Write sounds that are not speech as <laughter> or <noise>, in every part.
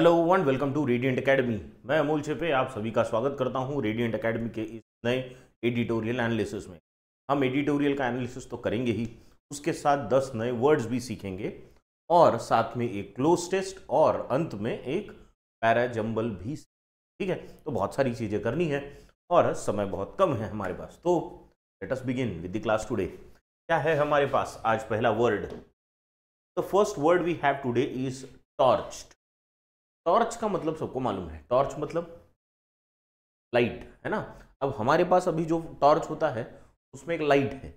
Hello one welcome to Radiant Academy मैं अमोल छेपे आप सभी का स्वागत करता हूं रेडियंट एकेडमी के इस नए एडिटोरियल एनालिसिस में हम एडिटोरियल का एनालिसिस तो करेंगे ही उसके साथ दस नए वर्ड्स भी सीखेंगे और साथ में एक क्लोज टेस्ट और अंत में एक पैराजम्बल भी ठीक है तो बहुत सारी चीज़ें करनी है और समय बहुत कम है हमारे पास तो let us begin with the class today क्या है हमारे पास आज पहला word the first word we have today is torched torch का मतलब सबको मालूम है टॉर्च मतलब लाइट है ना अब हमारे पास अभी जो टॉर्च होता है उसमें एक लाइट है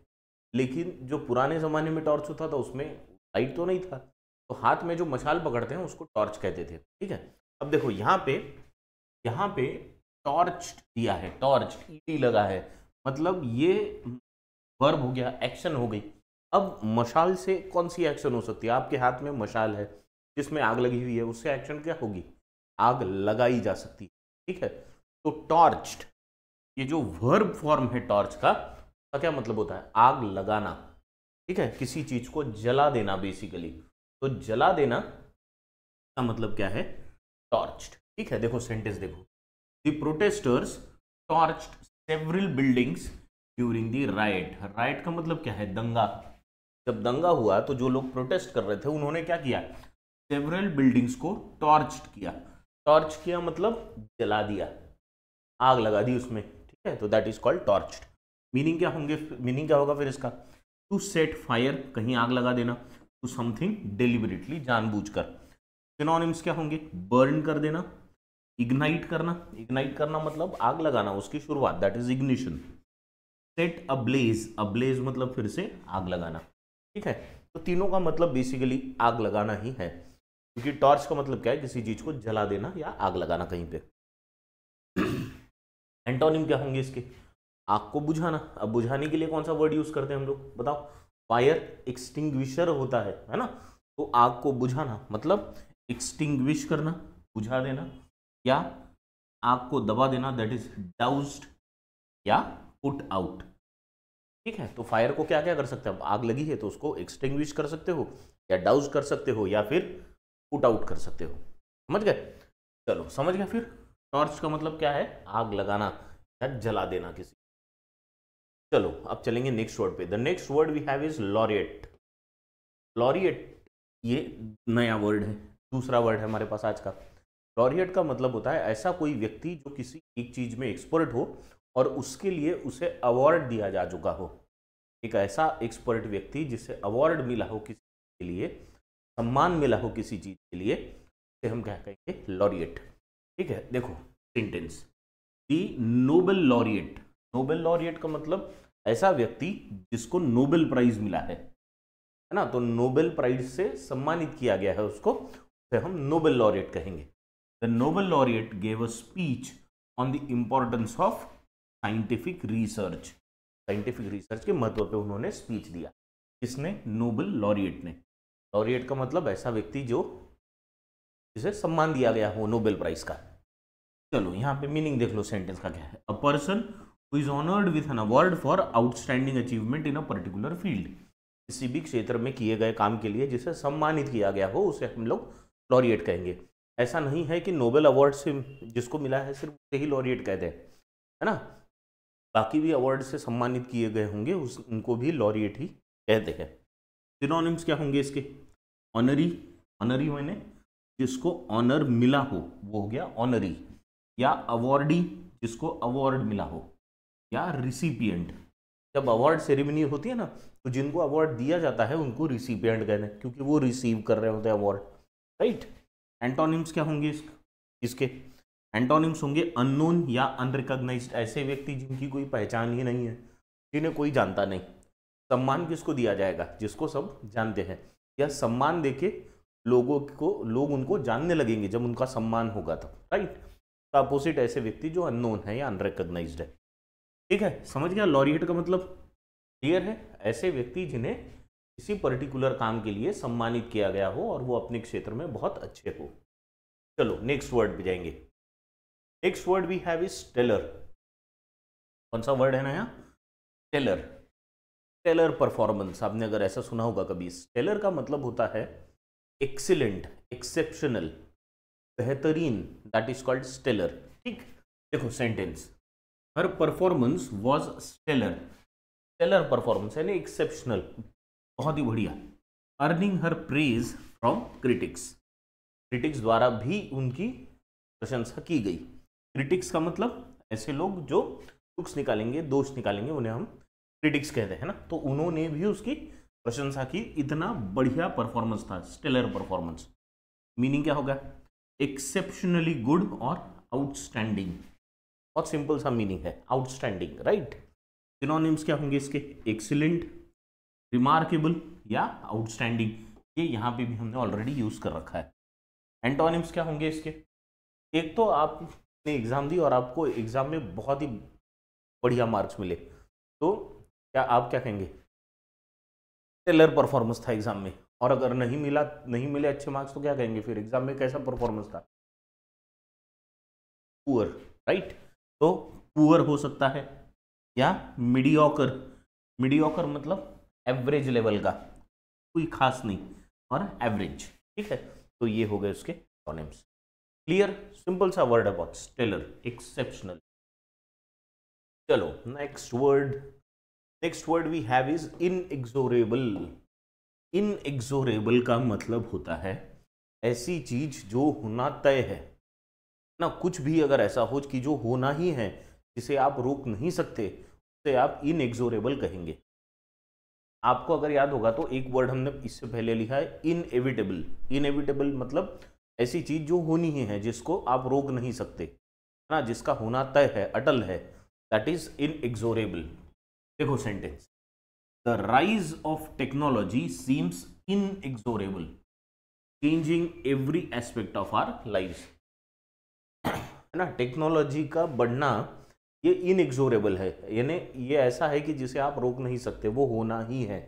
लेकिन जो पुराने ज़माने में टॉर्च होता था उसमें लाइट तो नहीं था तो हाथ में जो मशाल पकड़ते हैं उसको टॉर्च कहते थे ठीक है अब देखो यहाँ पे यहाँ पे टॉर्च दिया है टॉर्च ईटी लगा है मतलब ये वर्ब हो गया एक्शन हो गई अब मशाल से कौन सी एक्शन हो सकती है आपके हाथ में मशाल है जिसमें आग लगी हुई है उससे एक्शन क्या होगी आग लगाई जा सकती है ठीक है तो टॉर्च ये जो वर्ब फॉर्म है टॉर्च का उसका क्या मतलब होता है आग लगाना ठीक है किसी चीज को जला देना बेसिकली तो जला देना का मतलब क्या है टॉर्च ठीक है देखो सेंटेंस देखो the protesters torch several buildings during the riot riot का मतलब क्या है दंगा जब दंगा हुआ तो जो लोग प्रोटेस्ट कर रहे थे उन्होंने क्या किया सेवरल बिल्डिंग्स को टॉर्च किया टॉर्च किया मतलब जला दिया आग लगा दी उसमें ठीक है तो that is called torch meaning क्या होंगे मीनिंग क्या होगा फिर इसका टू सेट फायर कहीं आग लगा देना टू समथिंग डिलिबरेटली जानबूझकर सिनोनिम्स क्या होंगे बर्न कर देना इग्नाइट करना इग्नाइट करना मतलब आग लगाना उसकी शुरुआत that is ignition set a blaze a blaze मतलब फिर से आग लगाना ठीक है तो तीनों का मतलब बेसिकली आग लगाना ही है क्योंकि टॉर्च का मतलब क्या है किसी चीज़ को जला देना या आग लगाना कहीं पे एंटोनिम क्या होंगे इसके आग को बुझाना अब बुझाने के लिए कौन सा वर्ड यूज़ करते हैं हम लोग बताओ फायर एक्सटिंग होता है है ना तो आग को बुझाना मतलब एक्सटिंग करना बुझा देना या आग को दबा देना दैट इज डाउस्ड या पुट आउट ठीक है तो फायर को क्या क्या कर सकते हैं आग लगी है तो उसको एक्सटिंग कर सकते हो या डाउज कर सकते हो या फिर पुट आउट कर सकते हो समझ गए चलो समझ गए फिर टॉर्च का मतलब क्या है आग लगाना या जला देना किसी चलो अब चलेंगे नेक्स्ट वर्ड पे the next word we have is laureate laureate ये नया वर्ड है दूसरा वर्ड है हमारे पास आज का लॉरिएट का मतलब होता है ऐसा कोई व्यक्ति जो किसी एक चीज़ में एक्सपर्ट हो और उसके लिए उसे अवार्ड दिया जा चुका हो एक ऐसा एक्सपर्ट व्यक्ति जिसे अवार्ड मिला हो किसी के लिए सम्मान मिला हो किसी चीज़ के लिए उसे हम क्या कहेंगे लॉरिएट ठीक है देखो sentence the Nobel laureate Nobel laureate का मतलब ऐसा व्यक्ति जिसको नोबेल प्राइज मिला है है ना तो नोबेल प्राइज से सम्मानित किया गया है उसको उसे हम नोबेल लॉरिएट कहेंगे the Nobel laureate gave a speech on the importance of scientific research scientific research के महत्व पे उन्होंने स्पीच दिया किसने नोबेल लॉरिएट ने लॉरिएट का मतलब ऐसा व्यक्ति जो जिसे सम्मान दिया गया हो नोबेल प्राइज का चलो यहाँ पे मीनिंग देख लो सेंटेंस का क्या है a person who is honoured with an award for outstanding achievement in a particular field किसी भी क्षेत्र में किए गए काम के लिए जिसे सम्मानित किया गया हो उसे हम लोग लॉरिएट कहेंगे ऐसा नहीं है कि नोबेल अवार्ड से जिसको मिला है सिर्फ उसे ही लॉरिएट कहते हैं है ना बाकी भी अवार्ड से सम्मानित किए गए होंगे उस उनको भी लॉरिएट ही कहते हैं सिनोनिम्स क्या होंगे इसके ऑनरी ऑनरी मैंने जिसको ऑनर मिला हो वो हो गया ऑनरी या अवॉर्डी जिसको अवॉर्ड मिला हो या रिसिपियंट जब अवार्ड सेरेमनी होती है ना तो जिनको अवार्ड दिया जाता है उनको रिसिपियंट कहते हैं क्योंकि वो रिसीव कर रहे होते हैं अवार्ड राइट एंटोनिम्स क्या होंगे इस, इसके एंटोनिम्स होंगे अननोन या अनरिकग्नाइज ऐसे व्यक्ति जिनकी कोई पहचान ही नहीं है जिन्हें कोई जानता नहीं सम्मान किसको दिया जाएगा जिसको सब जानते हैं या सम्मान देके लोगों को लोग उनको जानने लगेंगे जब उनका सम्मान होगा तब राइट तो अपोजिट ऐसे व्यक्ति जो अननोन है या अनरिकग्नाइज है ठीक है समझ गया लॉरिएट का मतलब क्लियर है ऐसे व्यक्ति जिन्हें किसी पर्टिकुलर काम के लिए सम्मानित किया गया हो और वो अपने क्षेत्र में बहुत अच्छे हो चलो नेक्स्ट वर्ड भी जाएंगे next word we have is stellar कौन सा वर्ड है ना यहाँ टेलर टेलर परफॉर्मेंस आपने अगर ऐसा सुना होगा कभी स्टेलर का मतलब होता है एक्सीलेंट एक्सेप्शनल बेहतरीन दैट इज कॉल्ड स्टेलर ठीक देखो sentence her performance was stellar stellar performance यानी एक्सेप्शनल बहुत ही बढ़िया earning her praise from critics critics द्वारा भी उनकी प्रशंसा की गई क्रिटिक्स का मतलब ऐसे लोग जो दुक्स निकालेंगे दोष निकालेंगे उन्हें हम क्रिटिक्स कहते हैं ना तो उन्होंने भी उसकी प्रशंसा की इतना बढ़िया परफॉर्मेंस था स्टेलर परफॉर्मेंस मीनिंग क्या होगा एक्सेप्शनली गुड और आउटस्टैंडिंग बहुत सिंपल सा मीनिंग है आउटस्टैंडिंग राइट सिनोनिम्स क्या होंगे इसके एक्सीलेंट रिमार्केबल या आउटस्टैंडिंग ये यहाँ पे भी हमने ऑलरेडी यूज़ कर रखा है एंटोनिम्स क्या होंगे इसके एक तो आपने एग्ज़ाम दी और आपको एग्ज़ाम में बहुत ही बढ़िया मार्क्स मिले तो क्या आप क्या कहेंगे टेलर परफॉर्मेंस था एग्ज़ाम में और अगर नहीं मिला नहीं मिले अच्छे मार्क्स तो क्या कहेंगे फिर एग्ज़ाम में कैसा परफॉर्मेंस था पुअर राइट तो पुअर हो सकता है या मिडियोकर मिडियोकर मतलब एवरेज लेवल का कोई खास नहीं और एवरेज ठीक है तो ये हो गए उसके टॉनेम्स क्लियर सिंपल सा वर्ड है बॉक्स टेलर एक्सेप्शनल चलो next word next word we have is inexorable inexorable का मतलब होता है ऐसी चीज जो होना तय है ना कुछ भी अगर ऐसा हो कि जो होना ही है जिसे आप रोक नहीं सकते उसे आप इनएक्जोरेबल कहेंगे आपको अगर याद होगा तो एक वर्ड हमने इससे पहले लिखा है इनएविटेबल इनएविटेबल मतलब ऐसी चीज जो होनी ही है जिसको आप रोक नहीं सकते ना जिसका होना तय है अटल है दैट इज इनएक्जोरेबल देखो sentence the rise of technology seems inexorable changing every aspect of our life है ना टेक्नोलॉजी का बढ़ना ये इनएक्सोरेबल है यानी ये ऐसा है कि जिसे आप रोक नहीं सकते वो होना ही है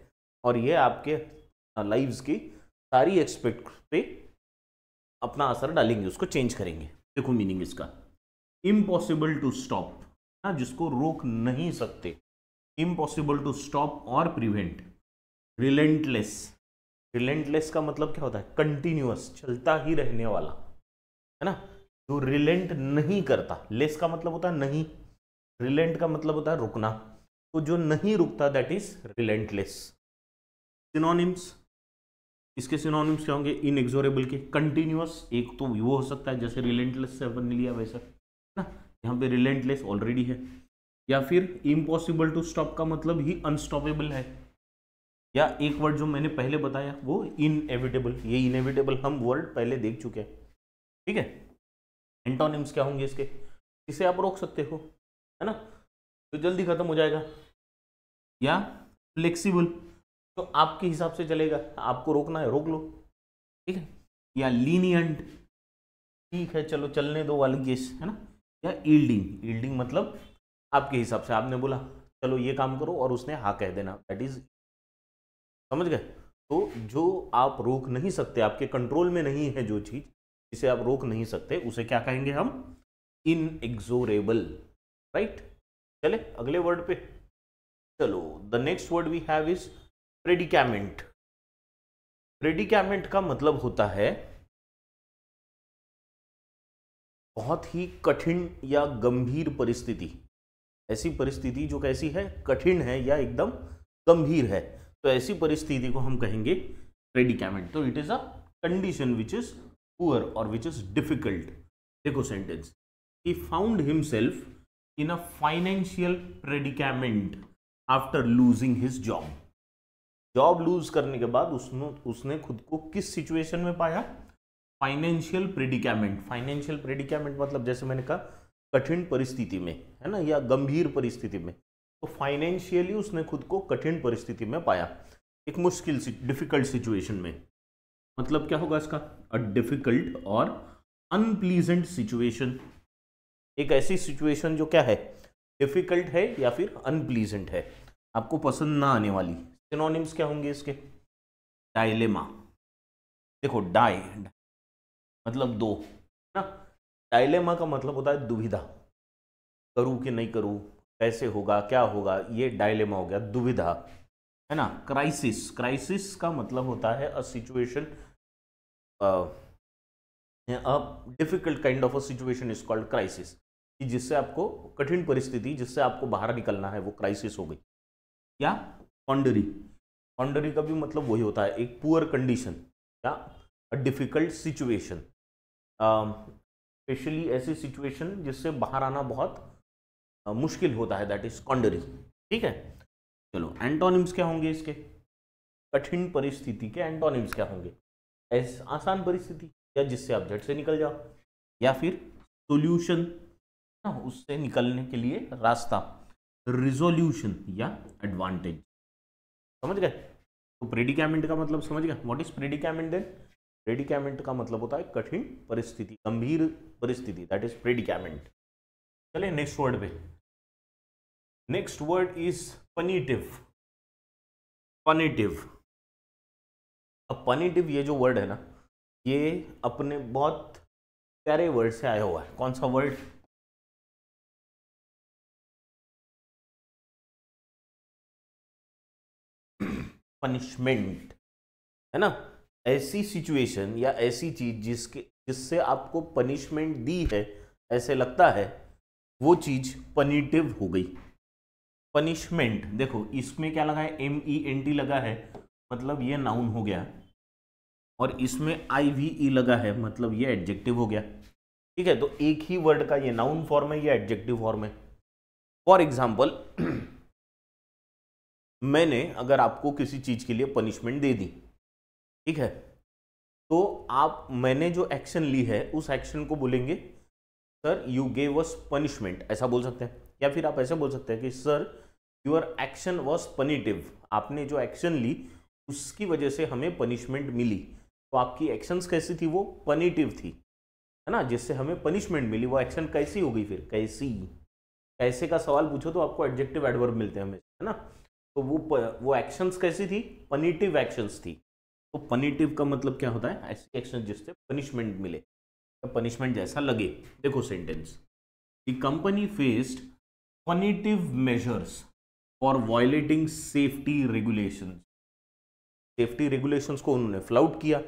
और ये आपके लाइव्स की सारी एक्सपेक्ट पे अपना असर डालेंगे उसको चेंज करेंगे देखो मीनिंग इसका इम्पॉसिबल टू स्टॉप ना जिसको रोक नहीं सकते इम्पॉसिबल टू स्टॉप और प्रिवेंट रिलेंटलेस रिलेंटलेस का मतलब क्या होता है कंटिन्यूस चलता ही रहने वाला है ना जो रिलेंट नहीं करता लेस का मतलब होता है नहीं रिलेंट का मतलब होता है रुकना तो जो नहीं रुकता दैट इज रिलेंटलेस सिनोनिम्स इसके सिनोनिम्स क्या होंगे इनएक्सोरेबल के कंटिन्यूस एक तो वो हो सकता है जैसे रिलेंटलेस से अपन लिया वैसा है ना यहाँ पे रिलेंटलेस ऑलरेडी है या फिर इम्पॉसिबल टू स्टॉप का मतलब ही अनस्टॉपेबल है या एक वर्ड जो मैंने पहले बताया वो इनएविटेबल ये इनएविटेबल हम वर्ड पहले देख चुके हैं ठीक है एंटोनिम्स क्या होंगे इसके इसे आप रोक सकते हो है ना तो जल्दी खत्म हो जाएगा या फ्लेक्सिबल तो आपके हिसाब से चलेगा आपको रोकना है रोक लो ठीक है या लीनियंट ठीक है चलो चलने दो वाली केस है ना या ईल्डिंग ईल्डिंग मतलब आपके हिसाब से आपने बोला चलो ये काम करो और उसने हाँ कह देना दैट इज समझ गए तो जो आप रोक नहीं सकते आपके कंट्रोल में नहीं है जो चीज जिसे आप रोक नहीं सकते उसे क्या कहेंगे हम इनएक्सोरेबल राइट चले अगले वर्ड पे चलो the next word we have is predicament predicament का मतलब होता है बहुत ही कठिन या गंभीर परिस्थिति ऐसी परिस्थिति जो कैसी है कठिन है या एकदम गंभीर है तो ऐसी परिस्थिति को हम कहेंगे प्रेडिकामेंट तो it is a condition which is poor और विच इज डिफिकल्ट देखो sentence he found himself in a financial predicament after losing his job job लूज करने के बाद उसने उसने खुद को किस सिचुएशन में पाया फाइनेंशियल प्रेडिकामेंट फाइनेंशियल प्रेडिकामेंट मतलब जैसे मैंने कहा कठिन परिस्थिति में है ना या गंभीर परिस्थिति में तो फाइनेंशियली उसने खुद को कठिन परिस्थिति में पाया एक मुश्किल सी डिफिकल्ट सिचुएशन में मतलब क्या होगा इसका अ डिफिकल्ट और अनप्लीजेंट सिचुएशन एक ऐसी सिचुएशन जो क्या है डिफिकल्ट है या फिर अनप्लीजेंट है आपको पसंद ना आने वाली सिनोनिम्स क्या होंगे इसके डायलेमा देखो डाई मतलब दो ना डायलेमा का मतलब होता है दुविधा करूं कि नहीं करूं कैसे होगा क्या होगा ये डायलेमा हो गया दुविधा है ना क्राइसिस क्राइसिस का मतलब होता है a situation a difficult kind of a situation is called crisis जिससे आपको कठिन परिस्थिति जिससे आपको बाहर निकलना है वो क्राइसिस हो गई या कॉन्डरी कॉन्डरी का भी मतलब वही होता है एक पुअर कंडीशन या अ डिफिकल्ट सिचुएशन स्पेशली ऐसी सिचुएशन जिससे बाहर आना बहुत मुश्किल होता है दैट इज कॉन्डरी ठीक है चलो एंटोनिम्स क्या होंगे इसके कठिन परिस्थिति के एंटोनिम्स क्या होंगे ऐस आसान परिस्थिति या जिससे आप झट से निकल जाओ या फिर सोल्यूशन ना उससे निकलने के लिए रास्ता रिजोल्यूशन या एडवांटेज समझ गए तो प्रेडिकामेंट का मतलब समझ गए what is predicament then predicament का मतलब होता है कठिन परिस्थिति गंभीर परिस्थिति दैट इज प्रेडिकामेंट चलिए नेक्स्ट वर्ड पे next word is punitive punitive अब पनीटिव ये जो वर्ड है ना ये अपने बहुत प्यारे वर्ड से आया हुआ है कौन सा वर्ड पनिशमेंट <clears throat> है ना ऐसी सिचुएशन या ऐसी चीज़ जिसके जिससे आपको पनिशमेंट दी है ऐसे लगता है वो चीज़ पनिटिव हो गई पनिशमेंट देखो इसमें क्या लगा है एम ई एन टी लगा है मतलब ये नाउन हो गया और इसमें आई वी ई लगा है मतलब ये एडजेक्टिव हो गया ठीक है तो एक ही वर्ड का ये नाउन फॉर्म है या एडजेक्टिव फॉर्म है फॉर एग्जाम्पल <clears throat> मैंने अगर आपको किसी चीज़ के लिए पनिशमेंट दे दी ठीक है तो आप मैंने जो एक्शन ली है उस एक्शन को बोलेंगे sir you gave us punishment ऐसा बोल सकते हैं या फिर आप ऐसे बोल सकते हैं कि sir your action was punitive आपने जो एक्शन ली उसकी वजह से हमें पनिशमेंट मिली तो आपकी एक्शंस कैसी थी वो पनिटिव थी है ना जिससे हमें पनिशमेंट मिली वो एक्शन कैसी हो गई फिर कैसी कैसे का सवाल पूछो तो आपको एडजेक्टिव एडवर्ब मिलते हैं हमेशा है ना तो वो प, वो एक्शंस कैसी थी पनिटिव एक्शंस थी तो पनिटिव का मतलब क्या होता है ऐसी एक्शन जिससे पनिशमेंट मिले तो पनिशमेंट जैसा लगे देखो sentence the company faced punitive measures for violating safety regulation safety regulations को उन्होंने फ्लाउट किया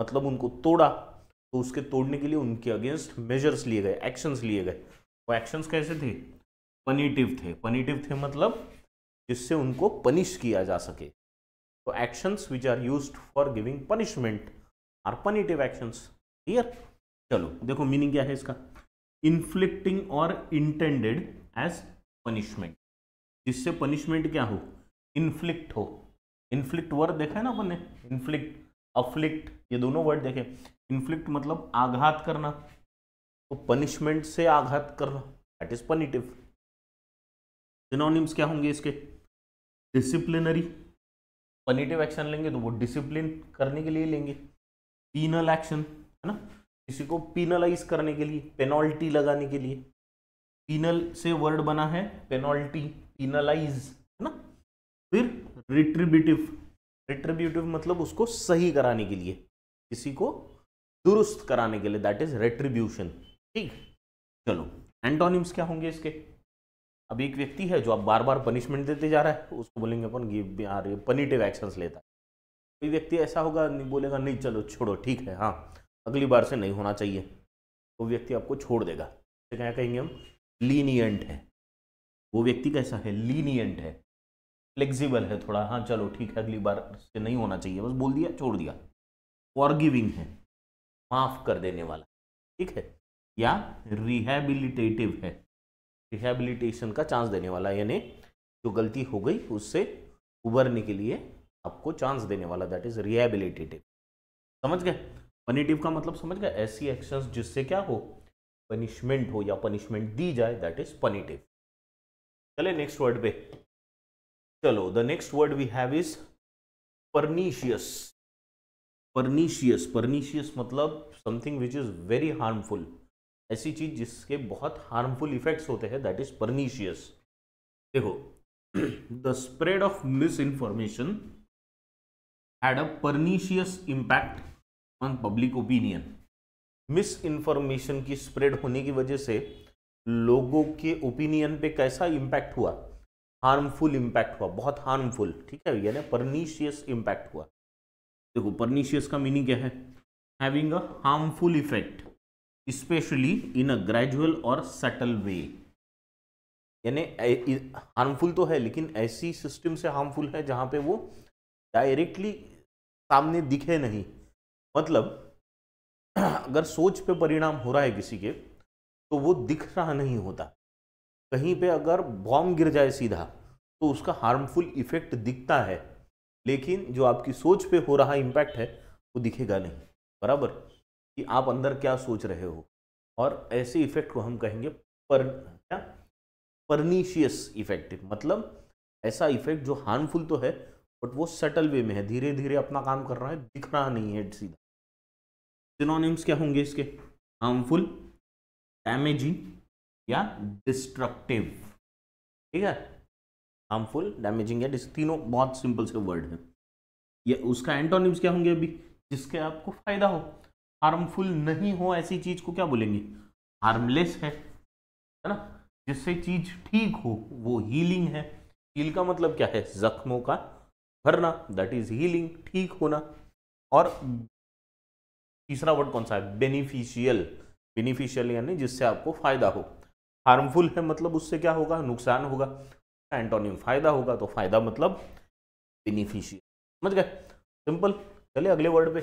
मतलब उनको तोड़ा तो उसके तोड़ने के लिए उनके अगेंस्ट मेजर्स लिए गए एक्शंस लिए गए वो एक्शंस कैसे थे पनिटिव थे पनिटिव थे मतलब जिससे उनको पनिश किया जा सके So actions which are used for giving punishment are punitive actions. Clear? चलो देखो मीनिंग क्या है इसका इन्फ्लिक्टिंग और इंटेंडेड एज पनिशमेंट जिससे पनिशमेंट क्या हो इन्फ्लिक्ट हो इन्फ्लिक्ट वर्ड देखा है ना अपन ने इन्फ्लिक्ट अफ्लिक्ट ये दोनों वर्ड देखे इन्फ्लिक्ट मतलब आघात करना तो पनिशमेंट से आघात करना दैट इज पनिटिव सिनोनिम्स क्या होंगे इसके डिसिप्लिनरी पनिटिव एक्शन लेंगे तो वो डिसिप्लिन करने के लिए लेंगे पीनल एक्शन है ना किसी को पीनलाइज करने के लिए पेनल्टी लगाने के लिए पीनल से वर्ड बना है पेनल्टी पीनलाइज है ना फिर रिट्रीब्यूटिव रिट्रीब्यूटिव मतलब उसको सही कराने के लिए किसी को दुरुस्त कराने के लिए दैट इज रेट्रीब्यूशन ठीक चलो एंटोनिम्स क्या होंगे इसके अब एक व्यक्ति है जो आप बार बार पनिशमेंट देते जा रहा है उसको बोलेंगे अपन ये यार ये एक्शंस लेता है कोई व्यक्ति ऐसा होगा नहीं बोलेगा नहीं चलो छोड़ो ठीक है हाँ अगली बार से नहीं होना चाहिए वो व्यक्ति आपको छोड़ देगा क्या कहेंगे हम लीनियंट है वो व्यक्ति कैसा है लीनियंट है फ्लेक्सिबल है थोड़ा हाँ चलो ठीक है अगली बार से नहीं होना चाहिए बस बोल दिया छोड़ दिया फॉरगिविंग है माफ़ कर देने वाला ठीक है या रिहेबिलिटेटिव है रिहेबिलिटेशन का चांस देने वाला यानी जो गलती हो गई उससे उबरने के लिए आपको चांस देने वाला दैट इज रिहेबिलिटेटिव समझ गए पनिटिव का मतलब समझ गए ऐसी एक्शंस जिससे क्या हो पनिशमेंट हो या पनिशमेंट दी जाए दैट इज पनिटिव चले नेक्स्ट वर्ड पे चलो the next word we have is pernicious pernicious pernicious मतलब something which is very harmful ऐसी चीज़ जिसके बहुत हार्मफुल इफेक्ट्स होते हैं दैट इज परनीशियस देखो the spread of misinformation had a pernicious impact on public opinion misinformation की spread होने की वजह से लोगों के ओपिनियन पे कैसा इम्पैक्ट हुआ हार्मफुल इम्पैक्ट हुआ बहुत हार्मफुल ठीक है यानी परनीशियस इम्पैक्ट हुआ देखो परनीशियस का मीनिंग क्या है having a harmful effect specially in a gradual और सटल वे यानी हार्मफुल तो है लेकिन ऐसी सिस्टम से हार्मफुल है जहाँ पे वो डायरेक्टली सामने दिखे नहीं मतलब अगर सोच पे परिणाम हो रहा है किसी के तो वो दिख रहा नहीं होता कहीं पे अगर बॉम्ब गिर जाए सीधा तो उसका हार्मफुल इफेक्ट दिखता है लेकिन जो आपकी सोच पे हो रहा इम्पैक्ट है वो दिखेगा नहीं बराबर कि आप अंदर क्या सोच रहे हो और ऐसे इफेक्ट को हम कहेंगे पर क्या परनीशियस इफेक्ट मतलब ऐसा इफेक्ट जो हार्मफुल तो है बट वो सटल वे में है धीरे धीरे अपना काम कर रहा है दिख रहा नहीं है सीधा सिनोनिम्स क्या होंगे इसके हार्मफुल डैमेजिंग या डिस्ट्रक्टिव ठीक है हार्मफुल डैमेजिंग या तीनों बहुत सिंपल से वर्ड है ये उसका एंटोनिम्स क्या होंगे अभी जिसके आपको फायदा हो हार्मफुल नहीं हो ऐसी चीज को क्या बोलेंगे हार्मलेस है है ना जिससे चीज ठीक हो वो हीलिंग है हील का मतलब क्या है जख्मों का भरना दैट इज हीलिंग ठीक होना और तीसरा वर्ड कौन सा है बेनिफिशियल बेनिफिशियल यानी जिससे आपको फायदा हो हार्मफुल है मतलब उससे क्या होगा नुकसान होगा एंटोनियम फायदा होगा तो फायदा मतलब बेनिफिशियल समझ गए सिंपल चलिए अगले वर्ड पे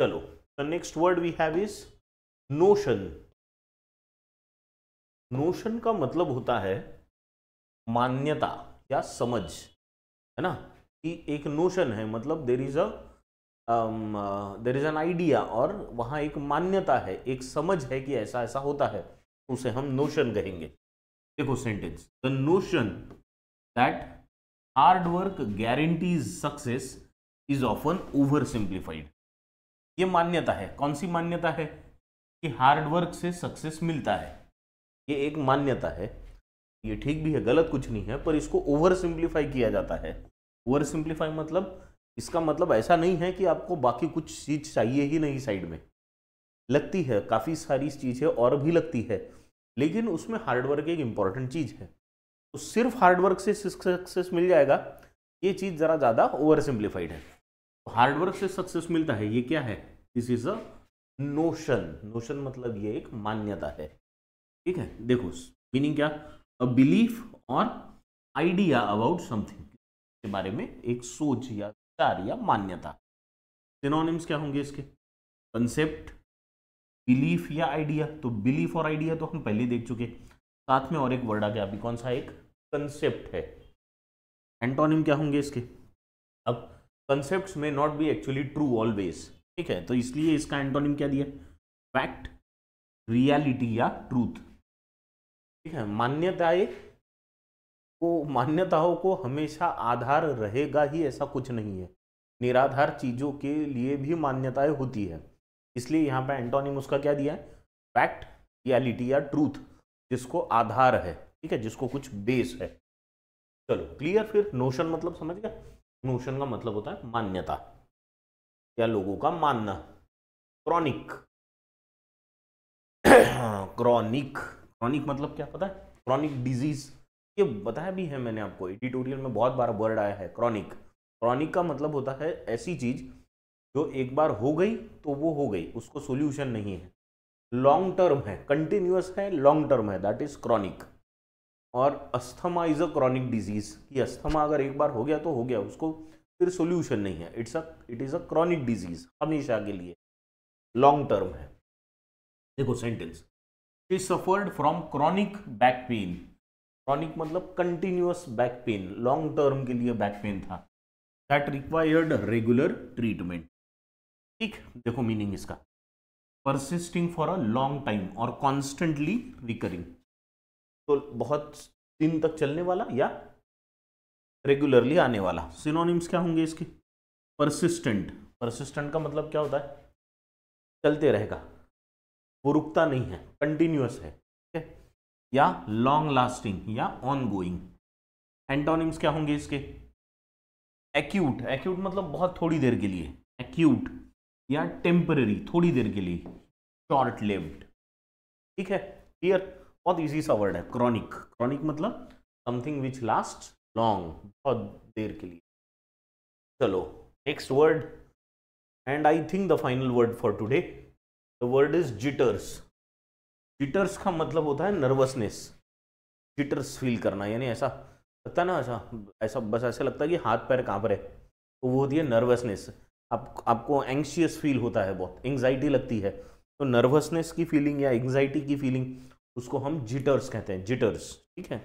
चलो the next word we have is notion notion का मतलब होता है मान्यता या समझ है ना कि एक नोशन है मतलब there is a there is an idea और वहाँ एक मान्यता है एक समझ है कि ऐसा ऐसा होता है उसे हम नोशन कहेंगे देखो sentence the notion that hard work guarantees success is often oversimplified ये मान्यता है कौन सी मान्यता है कि हार्ड वर्क से सक्सेस मिलता है ये एक मान्यता है ये ठीक भी है गलत कुछ नहीं है पर इसको ओवर सिंप्लीफाई किया जाता है ओवर सिंप्लीफाई मतलब इसका मतलब ऐसा नहीं है कि आपको बाकी कुछ चीज़ चाहिए ही नहीं साइड में लगती है काफ़ी सारी चीज़ें और भी लगती है लेकिन उसमें हार्डवर्क एक इम्पॉर्टेंट चीज़ है तो सिर्फ हार्डवर्क से सक्सेस मिल जाएगा ये चीज़ ज़रा ज़्यादा ओवर सिंप्लीफाइड है हार्डवर्क से सक्सेस मिलता है ये क्या है this is a notion notion मतलब ये एक मान्यता है ठीक है देखो मीनिंग क्या अ बिलीफ और आइडिया अबाउट समथिंग के बारे में एक सोच या विचार या मान्यता सिनोनिम्स क्या होंगे इसके कंसेप्ट बिलीफ या आइडिया तो बिलीफ और आइडिया तो हम पहले देख चुके साथ में और एक वर्ड आ गया अभी कौन सा एक कंसेप्ट है एंटोनिम क्या होंगे इसके अब कंसेप्ट में not be actually true always ठीक है तो इसलिए इसका एंटोनिम क्या दिया फैक्ट रियलिटी या ट्रूथ ठीक है मान्यताएं को मान्यताओं को हमेशा आधार रहेगा ही ऐसा कुछ नहीं है निराधार चीज़ों के लिए भी मान्यताएं होती है इसलिए यहाँ पे एंटोनिम उसका क्या दिया है फैक्ट रियलिटी या ट्रूथ जिसको आधार है ठीक है जिसको कुछ बेस है चलो क्लियर फिर नोशन मतलब समझ गया नोशन का मतलब होता है मान्यता या लोगों का मानना क्रॉनिक क्रॉनिक क्रॉनिक मतलब क्या पता है क्रॉनिक डिजीज ये बताया भी है मैंने आपको एडिटोरियल में बहुत बार वर्ड आया है क्रॉनिक क्रॉनिक का मतलब होता है ऐसी चीज जो एक बार हो गई तो वो हो गई उसको सोल्यूशन नहीं है लॉन्ग टर्म है कंटिन्यूस है लॉन्ग टर्म है दैट इज क्रॉनिक और asthma is a chronic disease कि अस्थमा अगर एक बार हो गया तो हो गया उसको फिर सोल्यूशन नहीं है it's a it is a chronic disease हमेशा के लिए लॉन्ग टर्म है देखो sentence she suffered from chronic back pain chronic मतलब continuous back pain long term के लिए बैक पेन था दैट रिक्वायर्ड रेगुलर ट्रीटमेंट ठीक देखो मीनिंग इसका persisting for a long time और कॉन्स्टेंटली रिकरिंग तो बहुत दिन तक चलने वाला या रेगुलरली आने वाला सिनोनिम्स क्या होंगे इसके परसिस्टेंट परसिस्टेंट का मतलब क्या होता है चलते रहेगा वो रुकता नहीं है कंटिन्यूस है ठीक है या लॉन्ग लास्टिंग या ऑन गोइंग एंटोनिम्स क्या होंगे इसके एक्यूट एक्यूट मतलब बहुत थोड़ी देर के लिए एक्यूट या टेम्पररी थोड़ी देर के लिए शॉर्ट लिव्ड ठीक है क्लियर बहुत ईजी सा वर्ड है क्रॉनिक क्रॉनिक मतलब समथिंग विच लास्ट लॉन्ग बहुत देर के लिए चलो next word and I think the final word for today the word is jitters jitters का मतलब होता है नर्वसनेस जिटर्स फील करना यानी ऐसा लगता है ना ऐसा ऐसा बस ऐसा लगता है कि हाथ पैर पर है तो वो होती है नर्वसनेस आप आपको एंक्शियस फील होता है बहुत एंग्जाइटी लगती है तो नर्वसनेस की फीलिंग या एंग्जाइटी की फीलिंग उसको हम जिटर्स कहते हैं जिटर्स ठीक है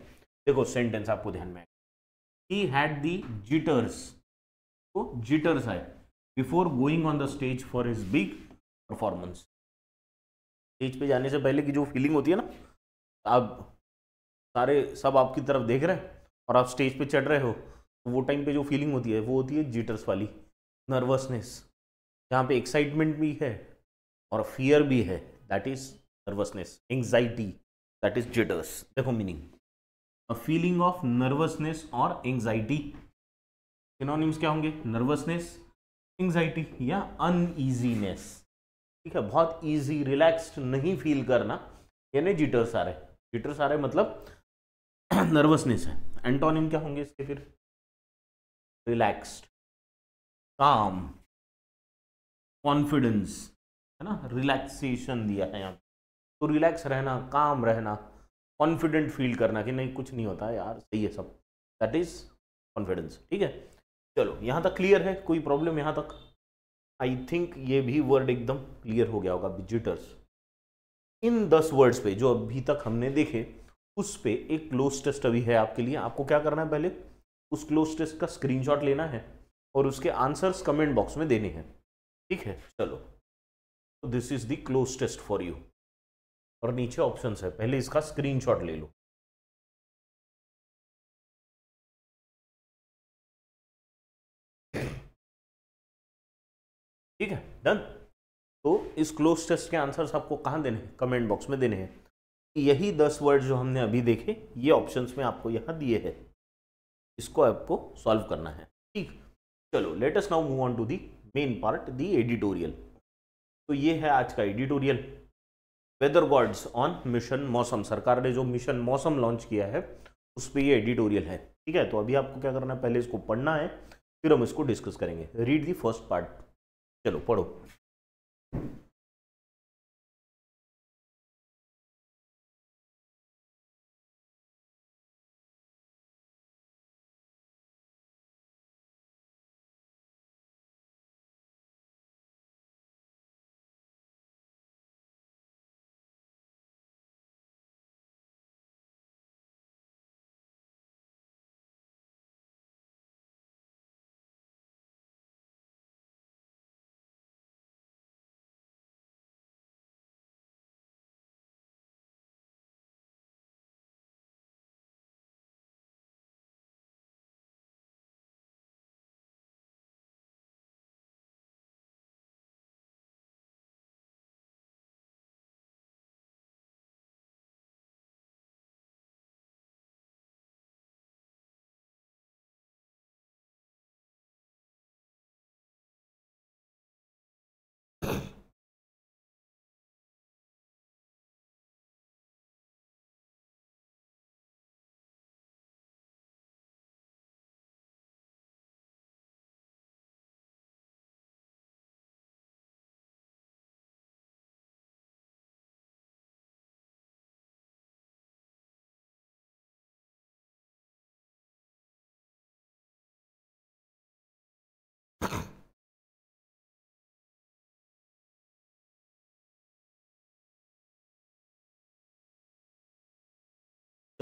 देखो सेंटेंस आपको ध्यान में ही हैड दी जिटर्स तो जिटर्स आए before going on the stage for his big performance stage पे जाने से पहले की जो फीलिंग होती है ना आप सारे सब आपकी तरफ देख रहे हैं और आप स्टेज पे चढ़ रहे हो तो वो टाइम पे जो फीलिंग होती है वो होती है जीटर्स वाली नर्वसनेस जहाँ पे एक्साइटमेंट भी है और फियर भी है that is nervousness anxiety that is jitters देखो meaning a feeling of nervousness और एंग्जाइटी सिनोनिम्स क्या होंगे नर्वसनेस एंग्जाइटी या अनईजीनेस ठीक है बहुत ईजी रिलैक्स्ड नहीं फील करना यानी जिटर्स आ रहे जिटर्स आ रहे मतलब नर्वसनेस <clears throat> है एंटोनिम क्या होंगे इसके फिर रिलैक्स्ड काम कॉन्फिडेंस है ना रिलैक्सेशन दिया है यहाँ तो रिलैक्स रहना काम रहना कॉन्फिडेंट फील करना कि नहीं कुछ नहीं होता यार सही है सब दैट इज कॉन्फिडेंस ठीक है चलो यहाँ तक क्लियर है कोई प्रॉब्लम यहाँ तक आई थिंक ये भी वर्ड एकदम क्लियर हो गया होगा विजिटर्स इन दस वर्ड्स पे जो अभी तक हमने देखे उस पे एक क्लोज टेस्ट अभी है आपके लिए आपको क्या करना है पहले उस क्लोज टेस्ट का स्क्रीनशॉट लेना है और उसके आंसर्स कमेंट बॉक्स में देने हैं ठीक है चलो this is the close test for you और नीचे ऑप्शन है पहले इसका स्क्रीनशॉट ले लो ठीक है डन तो इस क्लोज टेस्ट के आंसर्स आपको कहाँ देने हैं कमेंट बॉक्स में देने हैं यही दस वर्ड जो हमने अभी देखे ये ऑप्शंस में आपको यहाँ दिए हैं इसको आपको सॉल्व करना है ठीक चलो let's now move on to the main part the editorial तो ये है आज का editorial weather words on mission Mausam सरकार ने जो मिशन मौसम लॉन्च किया है उस पर ये एडिटोरियल है ठीक है तो अभी आपको क्या करना है पहले इसको पढ़ना है फिर हम इसको डिस्कस करेंगे रीड दी फर्स्ट पार्ट चलो पढ़ो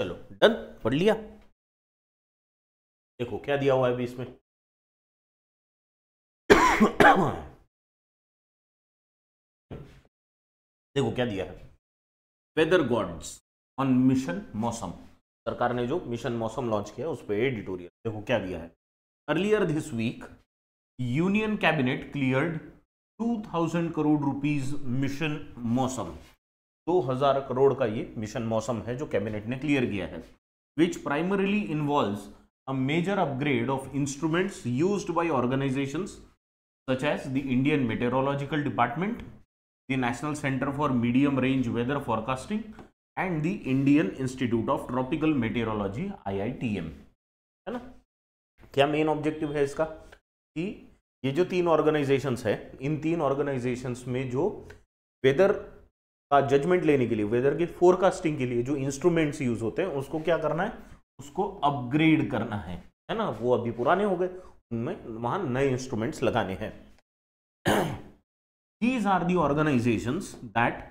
चलो डन पढ़ लिया देखो क्या दिया हुआ है अभी इसमें देखो क्या दिया है weather God's on mission Mausam सरकार ने जो मिशन मौसम लॉन्च किया उस पर एडिटोरियल देखो क्या दिया है earlier this week union cabinet cleared 2000 crore rupees mission Mausam 2000 crore का ये मिशन मौसम है जो कैबिनेट ने क्लियर किया है which primarily involve a major upgrade of instruments used by organisations such as the Indian meteorological department the national centre for medium range weather forecasting and the Indian institute of tropical meteorology IITM है ना क्या main objective है इसका कि ये जो तीन organisations है इन तीन ऑर्गेनाइजेशंस में जो वेदर जजमेंट लेने के लिए वेदर के फोरकास्टिंग के लिए जो इंस्ट्रूमेंट्स यूज होते हैं उसको क्या करना है उसको अपग्रेड करना है है ना वो अभी पुराने हो गए उनमें वहां नए इंस्ट्रूमेंट्स लगाने हैं these are the organisation that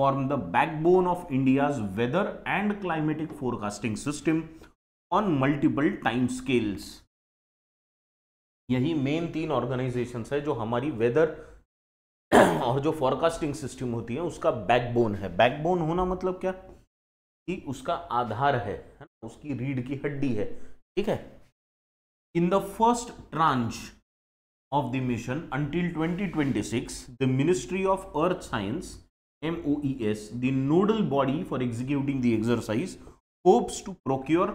form the backbone of India's weather and climatic forecasting system on multiple time scales यही मेन तीन ऑर्गेनाइजेशंस है जो हमारी वेदर <clears throat> और जो फॉरकास्टिंग सिस्टम होती है उसका बैकबोन है बैकबोन होना मतलब क्या कि उसका आधार है उसकी रीढ़ की हड्डी है ठीक है in the first tranche of the mission until 2026 the ministry of earth science M O E S the nodal body for executing the exercise hopes to procure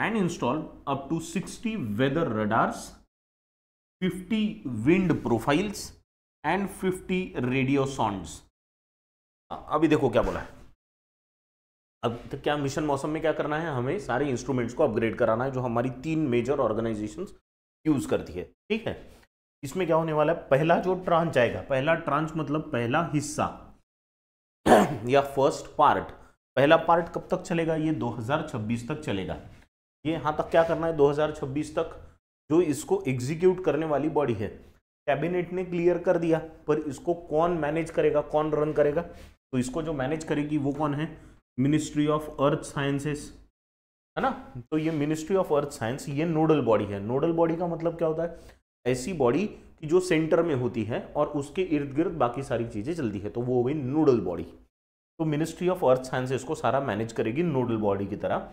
and install up to sixty weather radars fifty wind profiles and 50 radio sondes अभी देखो क्या बोला है अब तो क्या mission Mausam में क्या करना है हमें सारे इंस्ट्रूमेंट्स को अपग्रेड कराना है जो हमारी तीन मेजर ऑर्गेनाइजेशन यूज़ करती है ठीक है इसमें क्या होने वाला है पहला जो ट्रांच आएगा पहला ट्रांच मतलब पहला हिस्सा <clears throat> या फर्स्ट पार्ट पहला पार्ट कब तक चलेगा ये 2026 तक चलेगा ये यहाँ तक क्या करना है 2026 तक जो इसको एग्जीक्यूट करने वाली बॉडी है कैबिनेट ने क्लियर कर दिया पर इसको कौन मैनेज करेगा कौन रन करेगा तो इसको जो मैनेज करेगी वो कौन है मिनिस्ट्री ऑफ अर्थ साइंसेस है ना तो ये मिनिस्ट्री ऑफ अर्थ साइंस ये नोडल बॉडी है नोडल बॉडी का मतलब क्या होता है ऐसी बॉडी कि जो सेंटर में होती है और उसके इर्द गिर्द बाकी सारी चीज़ें चलती है तो वो हो गई नोडल बॉडी तो मिनिस्ट्री ऑफ अर्थ साइंस इसको सारा मैनेज करेगी नोडल बॉडी की तरह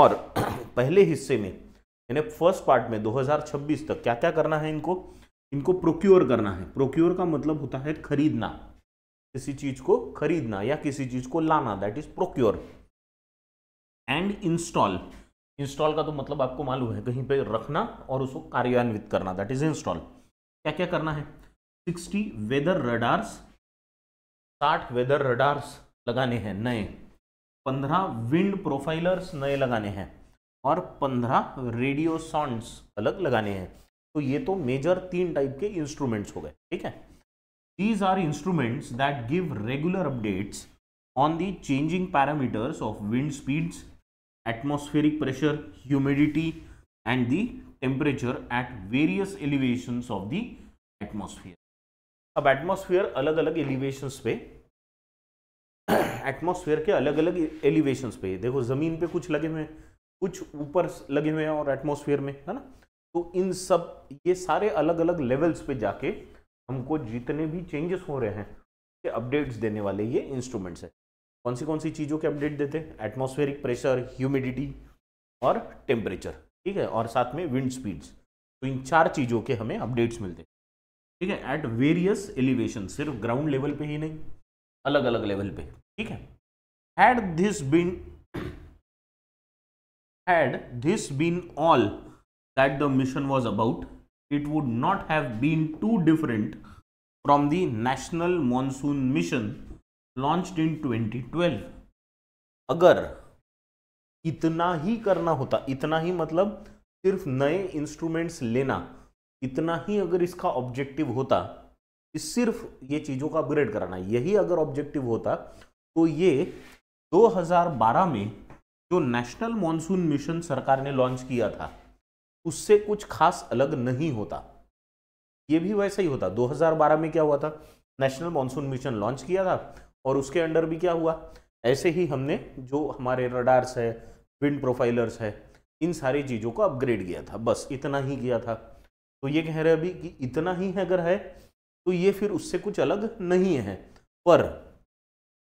और <clears throat> पहले हिस्से में यानी फर्स्ट पार्ट में 2026 तक क्या क्या करना है इनको इनको प्रोक्योर करना है प्रोक्योर का मतलब होता है खरीदना किसी चीज को खरीदना या किसी चीज को लाना that is procure and install install का तो मतलब आपको मालूम है कहीं पे रखना और उसको कार्यान्वित करना दैट इज इंस्टॉल क्या क्या करना है सिक्सटी वेदर रडार्स साठ वेदर रडार्स लगाने हैं नए पंद्रह विंड प्रोफाइलर्स नए लगाने हैं और पंद्रह रेडियो साउंड अलग लगाने हैं तो ये तो मेजर तीन टाइप के इंस्ट्रूमेंट्स हो गए ठीक है these are instruments that give regular updates on the changing parameters of wind speeds atmospheric pressure humidity and the temperature at various elevation of the atmosphere अब एटमोसफियर अलग अलग एलिवेशन पे एटमोसफियर के अलग अलग एलिवेशन पे देखो ज़मीन पे कुछ लगे हुए हैं कुछ ऊपर लगे हुए हैं और एटमोसफियर में है ना तो इन सब ये सारे अलग अलग लेवल्स पे जाके हमको जितने भी चेंजेस हो रहे हैं के अपडेट्स देने वाले ये इंस्ट्रूमेंट्स हैं कौन सी कौन सी चीज़ों के अपडेट देते हैं एटमोस्फेरिक प्रेशर ह्यूमिडिटी और टेम्परेचर ठीक है और साथ में विंड स्पीड्स तो इन चार चीज़ों के हमें अपडेट्स मिलते हैं ठीक है एट वेरियस एलिवेशन सिर्फ ग्राउंड लेवल पे ही नहीं अलग अलग लेवल पे ठीक है had this been had this been all that the mission was about, it would not have been too different from the National Monsoon Mission launched in 2012. अगर इतना ही करना होता इतना ही मतलब सिर्फ नए इंस्ट्रूमेंट्स लेना इतना ही अगर इसका ऑब्जेक्टिव होता कि सिर्फ ये चीज़ों का अपग्रेड कराना यही अगर ऑब्जेक्टिव होता तो ये 2012 में जो नेशनल मॉनसून मिशन सरकार ने लॉन्च किया था उससे कुछ खास अलग नहीं होता ये भी वैसा ही होता 2012 में क्या हुआ था नेशनल मानसून मिशन लॉन्च किया था और उसके अंडर भी क्या हुआ ऐसे ही हमने जो हमारे रडार्स है विंड प्रोफाइलर्स है इन सारी चीज़ों को अपग्रेड किया था बस इतना ही किया था तो ये कह रहे अभी कि इतना ही है अगर है तो ये फिर उससे कुछ अलग नहीं है पर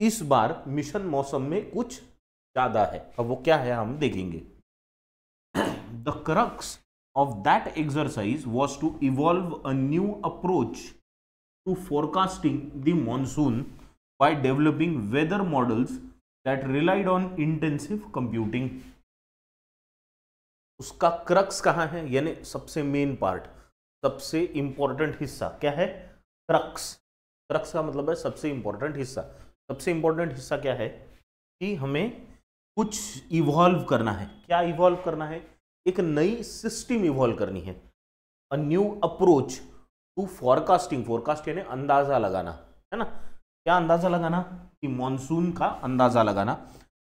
इस बार मिशन मौसम में कुछ ज़्यादा है अब वो क्या है हम देखेंगे <clears throat> the crux of that exercise was to evolve a new approach to forecasting the monsoon by developing weather models that relied on intensive computing. उसका क्रक्स कहाँ है यानी सबसे मेन पार्ट सबसे इंपॉर्टेंट हिस्सा क्या है क्रक्स क्रक्स का मतलब है सबसे इंपॉर्टेंट हिस्सा सबसे इंपॉर्टेंट हिस्सा क्या है कि हमें कुछ इवॉल्व करना है क्या इवॉल्व करना है एक नई सिस्टम इवॉल्व करनी है a new approach to forecasting forecast यानी अंदाज़ा लगाना है ना क्या अंदाज़ा लगाना कि मॉनसून का अंदाज़ा लगाना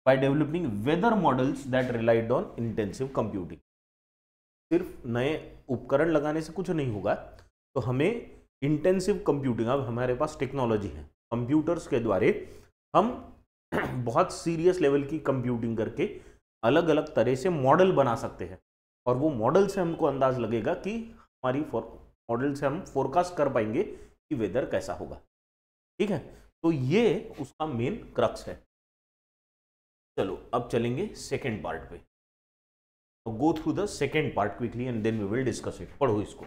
by developing weather models that relied on intensive computing सिर्फ नए उपकरण लगाने से कुछ नहीं होगा तो हमें इंटेंसिव कंप्यूटिंग अब हमारे पास टेक्नोलॉजी है कंप्यूटर्स के द्वारे हम <clears throat> बहुत सीरियस लेवल की कंप्यूटिंग करके अलग अलग तरह से मॉडल बना सकते हैं और वो मॉडल से हमको अंदाज लगेगा कि हमारी मॉडल से हम फोरकास्ट कर पाएंगे कि वेदर कैसा होगा ठीक है तो ये उसका मेन क्रक्स है चलो अब चलेंगे सेकेंड पार्ट पे go through the second part quickly and then we will discuss it पढ़ो इसको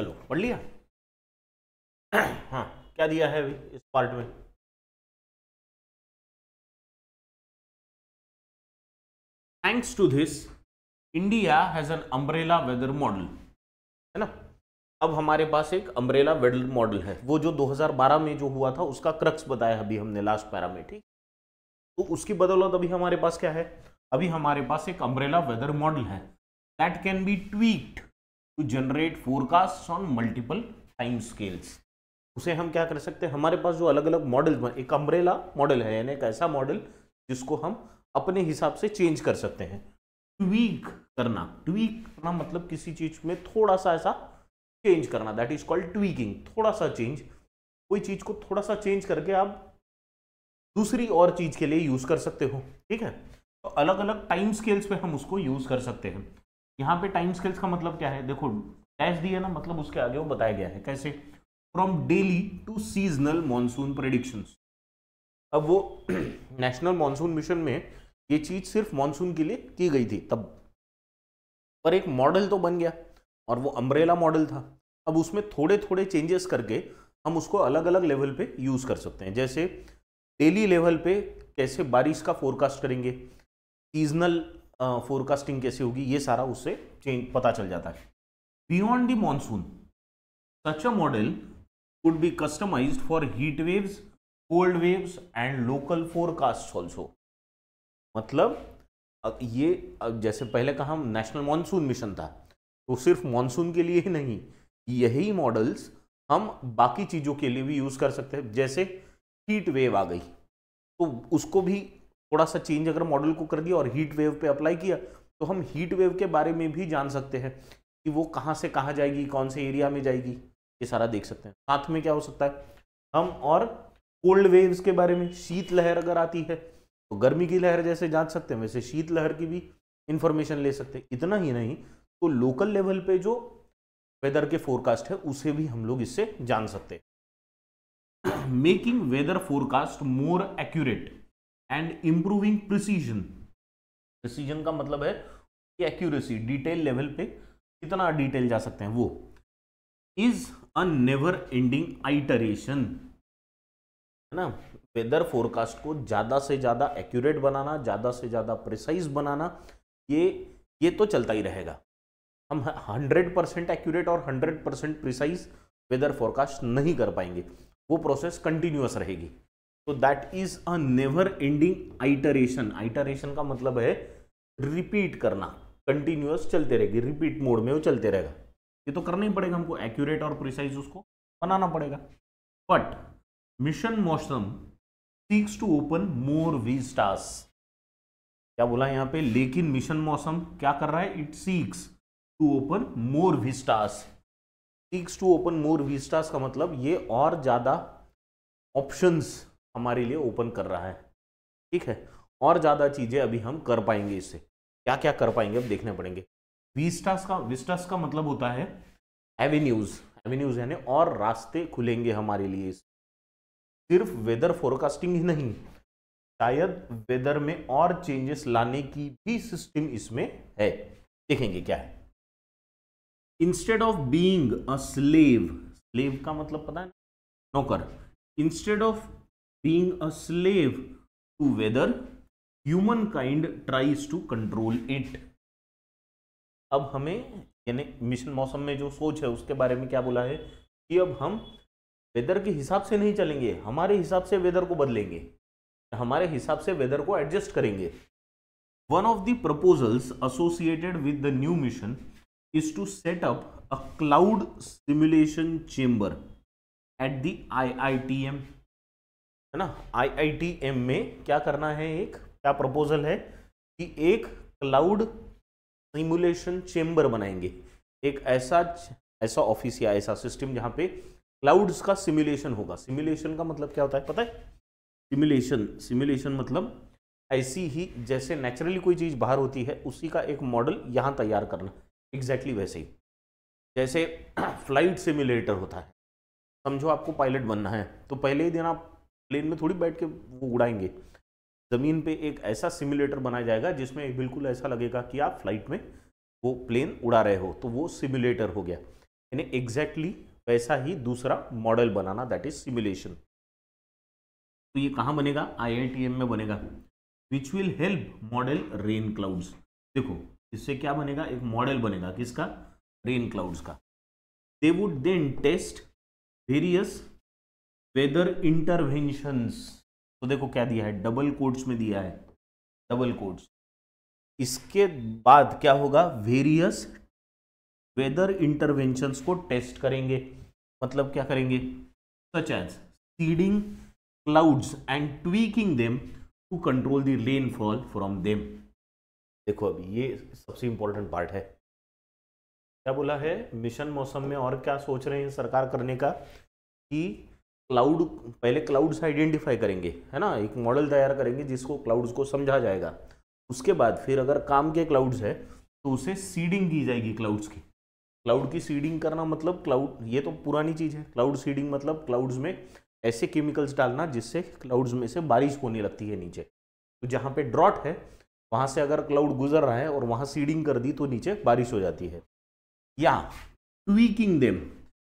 चलो पढ़ लिया हाँ क्या दिया है अभी इस पार्ट में thanks to this India has an umbrella weather model है ना अब हमारे पास एक अम्ब्रेला वेदर मॉडल है वो जो 2012 में जो हुआ था उसका क्रक्स बताया अभी हमने लास्ट पैरा में ठीक तो उसकी बदौलत अभी हमारे पास क्या है अभी हमारे पास एक अम्ब्रेला वेदर मॉडल है दैट कैन बी ट्वीट to generate forecast on multiple time scales उसे हम क्या कर सकते हैं हमारे पास जो अलग अलग मॉडल एक अम्ब्रेला मॉडल है यानी एक ऐसा मॉडल जिसको हम अपने हिसाब से चेंज कर सकते हैं ट्वीक करना ट्वीक करना मतलब किसी चीज में थोड़ा सा ऐसा चेंज करना दैट इज कॉल्ड ट्वीकिंग थोड़ा सा चेंज कोई चीज को थोड़ा सा चेंज करके आप दूसरी और चीज के लिए यूज कर सकते हो ठीक है तो अलग अलग टाइम स्केल्स पे हम उसको यूज कर सकते हैं यहाँ पे टाइम स्केल्स का मतलब क्या है देखो डैश दिया ना मतलब उसके आगे वो बताया गया है कैसे from daily to seasonal monsoon prediction अब वो नेशनल मानसून मिशन में ये चीज सिर्फ मानसून के लिए की गई थी तब पर एक मॉडल तो बन गया और वो अम्ब्रेला मॉडल था अब उसमें थोड़े थोड़े चेंजेस करके हम उसको अलग अलग लेवल पे यूज़ कर सकते हैं जैसे डेली लेवल पे कैसे बारिश का फोरकास्ट करेंगे सीजनल फोरकास्टिंग कैसे होगी ये सारा उससे चेंज पता चल जाता है beyond the monsoon such a model would be customised for heat waves cold waves and local forecast also मतलब ये जैसे पहले कहा हम नेशनल मानसून मिशन था तो सिर्फ मानसून के लिए ही नहीं यही मॉडल्स हम बाकी चीज़ों के लिए भी यूज़ कर सकते हैं जैसे हीट वेव आ गई तो उसको भी थोड़ा सा चेंज अगर मॉडल को कर दिया और हीट वेव पे अप्लाई किया तो हम हीट वेव के बारे में भी जान सकते हैं कि वो कहाँ से कहाँ जाएगी कौन से एरिया में जाएगी ये सारा देख सकते हैं साथ में क्या हो सकता है हम और कोल्ड वेव्स के बारे में शीत लहर अगर आती है तो गर्मी की लहर जैसे जान सकते हैं वैसे शीत लहर की भी इन्फॉर्मेशन ले सकते हैं इतना ही नहीं तो लोकल लेवल पे जो वेदर के फोरकास्ट है उसे भी हम लोग इससे जान सकते हैं making weather forecast more accurate and improving precision precision का मतलब है एक्यूरेसी डिटेल लेवल पे कितना डिटेल जा सकते हैं वो is a never ending iteration है ना वेदर फोरकास्ट को ज़्यादा से ज़्यादा एक्यूरेट बनाना ज़्यादा से ज़्यादा प्रिसाइज बनाना ये ये तो चलता ही रहेगा हम हंड्रेड परसेंट एक्यूरेट और hundred percent precise weather forecast नहीं कर पाएंगे वो प्रोसेस कंटिन्यूस रहेगी तो that is a never ending iteration iteration का मतलब है रिपीट करना कंटिन्यूस चलते रहेगी रिपीट मोड में वो चलते रहेगा ये तो करना ही पड़ेगा हमको एक्यूरेट और प्रिसाइज उसको बनाना पड़ेगा but mission Mausam seeks to open more vistas क्या बोला यहाँ पे लेकिन मिशन मौसम क्या कर रहा है it seeks to open more vistas seeks to open more vistas का मतलब ये और ज़्यादा ऑप्शंस हमारे लिए ओपन कर रहा है ठीक है और ज़्यादा चीज़ें अभी हम कर पाएंगे इससे क्या क्या कर पाएंगे अब देखने पड़ेंगे विस्टास का विस्टास का मतलब होता है एवेन्यूज़ एवेन्यूज़ यानी और रास्ते खुलेंगे हमारे लिए सिर्फ वेदर फोरकास्टिंग ही नहीं शायद वेदर में और चेंजेस लाने की भी सिस्टम इसमें है देखेंगे क्या है instead of being a slave slave का मतलब पता है नौकर instead of being a slave to whether humankind tries to control it अब हमें यानी मिशन मौसम में जो सोच है उसके बारे में क्या बोला है कि अब हम वेदर के हिसाब से नहीं चलेंगे हमारे हिसाब से वेदर को बदलेंगे हमारे हिसाब से वेदर को एडजस्ट करेंगे one of the proposals associated with the new mission is to set up a cloud simulation chamber at the I I T M है ना आईआईटीएम में क्या करना है एक क्या प्रपोजल है कि एक क्लाउड सिमुलेशन चेम्बर बनाएंगे एक ऐसा ऐसा ऑफिस या ऐसा सिस्टम जहाँ पे क्लाउड्स का सिमुलेशन होगा सिमुलेशन का मतलब क्या होता है पता है सिमुलेशन सिमुलेशन मतलब ऐसी ही जैसे नेचुरली कोई चीज़ बाहर होती है उसी का एक मॉडल यहाँ तैयार करना एग्जैक्टली exactly वैसे ही जैसे फ्लाइट <clears throat> सिमुलेटर होता है समझो आपको पायलट बनना है तो पहले ही दिन आप प्लेन में थोड़ी बैठ के वो उड़ाएंगे ज़मीन पे एक ऐसा सिमुलेटर बनाया जाएगा जिसमें बिल्कुल ऐसा लगेगा कि आप फ्लाइट में वो प्लेन उड़ा रहे हो तो वो सिमुलेटर हो गया यानी एग्जैक्टली exactly वैसा ही दूसरा मॉडल बनाना दैट इज सिमुलेशन तो ये कहाँ बनेगा आई में बनेगा which will help model rain clouds देखो इससे क्या बनेगा एक मॉडल बनेगा किसका रेन क्लाउड्स का they would then test various weather interventions तो देखो क्या दिया है डबल कोट्स में दिया है डबल कोट्स इसके बाद क्या होगा वेरियस वेदर इंटरवेंशंस को टेस्ट करेंगे मतलब क्या करेंगे such as seeding clouds and tweaking them to control the rainfall from them देखो अभी ये सबसे इंपॉर्टेंट पार्ट है क्या बोला है मिशन मौसम में और क्या सोच रहे हैं सरकार करने का कि क्लाउड पहले क्लाउड्स आइडेंटिफाई करेंगे है ना एक मॉडल तैयार करेंगे जिसको क्लाउड्स को समझा जाएगा उसके बाद फिर अगर काम के क्लाउड्स है तो उसे सीडिंग की जाएगी क्लाउड्स की क्लाउड की सीडिंग करना मतलब क्लाउड ये तो पुरानी चीज़ है क्लाउड सीडिंग मतलब क्लाउड्स में ऐसे केमिकल्स डालना जिससे क्लाउड्स में से बारिश होने लगती है नीचे तो जहाँ पे ड्रॉट है वहाँ से अगर क्लाउड गुजर रहा है और वहाँ सीडिंग कर दी तो नीचे बारिश हो जाती है या ट्वीकिंग देम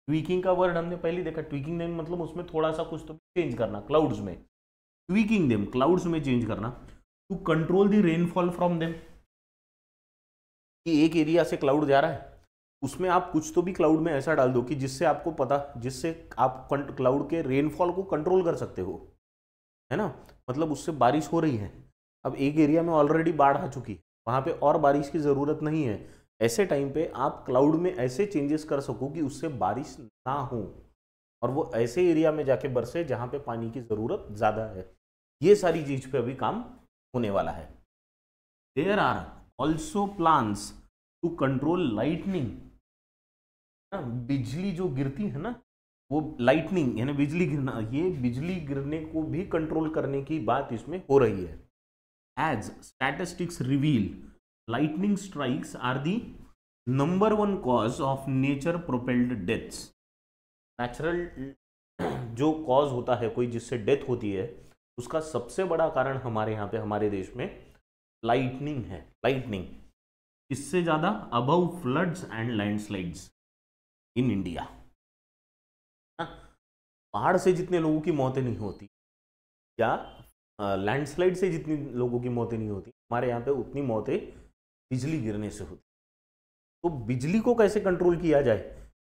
ट्वीकिंग का वर्ड हमने पहले देखा ट्वीकिंग देम मतलब उसमें थोड़ा सा कुछ तो चेंज करना क्लाउड्स में ट्वीकिंग देम क्लाउड्स में चेंज करना to control the rainfall from them कि एक एरिया से क्लाउड जा रहा है उसमें आप कुछ तो भी क्लाउड में ऐसा डाल दो कि जिससे आपको पता जिससे आप क्लाउड के रेनफॉल को कंट्रोल कर सकते हो है ना मतलब उससे बारिश हो रही है अब एक एरिया में ऑलरेडी बाढ़ आ चुकी है वहाँ पे और बारिश की ज़रूरत नहीं है ऐसे टाइम पे आप क्लाउड में ऐसे चेंजेस कर सको कि उससे बारिश ना हो और वो ऐसे एरिया में जाके बरसे जहाँ पे पानी की ज़रूरत ज़्यादा है ये सारी चीज़ पे अभी काम होने वाला है there are also plans to control lightning बिजली जो गिरती है ना वो लाइटनिंग यानी बिजली गिरना ये बिजली गिरने को भी कंट्रोल करने की बात इसमें हो रही है as statistics reveal lightning strikes are the number one cause of nature propelled deaths natural <clears throat> जो कॉज होता है कोई जिससे डेथ होती है उसका सबसे बड़ा कारण हमारे यहाँ पे हमारे देश में लाइटनिंग है लाइटनिंग इससे ज़्यादा above floods and landslides in India पहाड़ से जितने लोगों की मौतें नहीं होती या लैंडस्लाइड से जितनी लोगों की मौतें नहीं होती हमारे यहाँ पे उतनी मौतें बिजली गिरने से होती तो बिजली को कैसे कंट्रोल किया जाए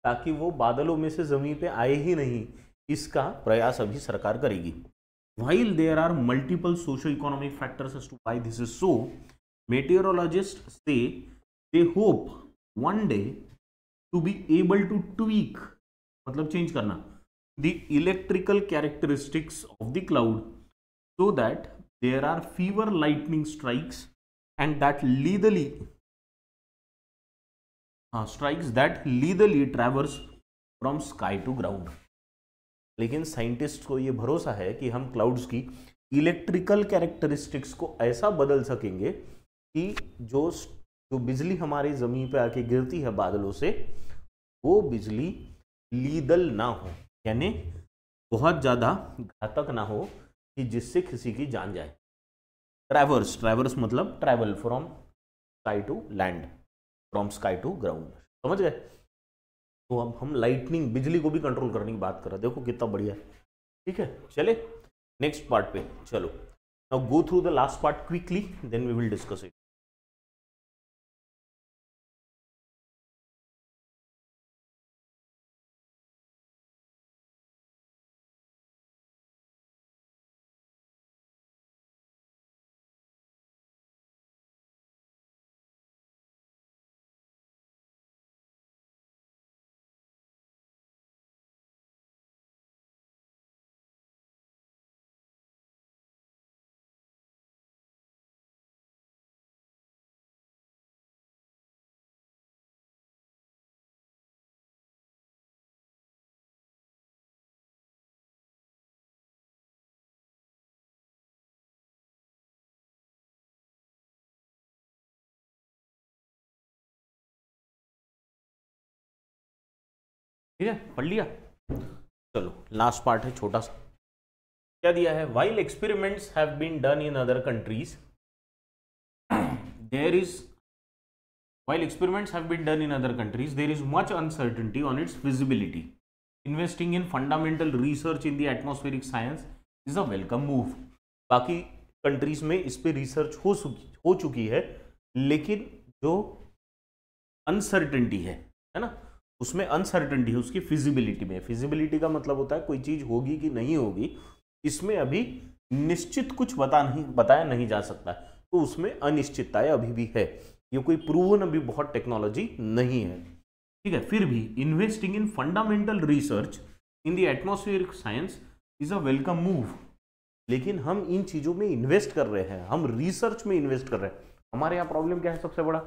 ताकि वो बादलों में से ज़मीन पे आए ही नहीं इसका प्रयास अभी सरकार करेगी while there are multiple socio economic factors to why this is so meteorologist say they hope one day to be able to tweak मतलब चेंज करना the electrical characteristics of the cloud so that there are fewer lightning strikes and that lethally uh, strikes that lethally travels from sky to ground लेकिन scientist को ये भरोसा है कि हम clouds की इलेक्ट्रिकल कैरेक्टरिस्टिक्स को ऐसा बदल सकेंगे कि जो जो बिजली हमारी ज़मीन पर आके गिरती है बादलों से वो बिजली लीदल ना हो यानी बहुत ज़्यादा घातक ना हो कि जिससे किसी की जान जाए ट्रैवर्स ट्रैवर्स मतलब travel from sky to land from sky to ground समझ गए तो अब हम लाइटनिंग बिजली को भी कंट्रोल करने की बात कर रहे हैं देखो कितना बढ़िया है ठीक है चले नेक्स्ट पार्ट पे चलो now go through the last part quickly then we will discuss it ठीक है पढ़ लिया चलो लास्ट पार्ट है छोटा सा क्या दिया है while experiments have been done in other countries there is while experiments have been done in other countries there is much uncertainty on its feasibility investing in fundamental research in the atmospheric science is a welcome move बाकी countries में इस पर research हो चुकी हो चुकी है लेकिन जो अनसर्टनटी है है ना उसमें अनसर्टेनिटी है उसकी फिजिबिलिटी में फिजिबिलिटी का मतलब होता है कोई चीज़ होगी कि नहीं होगी इसमें अभी निश्चित कुछ बता नहीं बताया नहीं जा सकता तो उसमें अनिश्चितताएं अभी भी है ये कोई प्रूवन अभी बहुत टेक्नोलॉजी नहीं है ठीक है फिर भी investing in fundamental research in the atmosphere science is a welcome move लेकिन हम इन चीज़ों में इन्वेस्ट कर रहे हैं हम रिसर्च में इन्वेस्ट कर रहे हैं हमारे यहाँ प्रॉब्लम क्या है सबसे बड़ा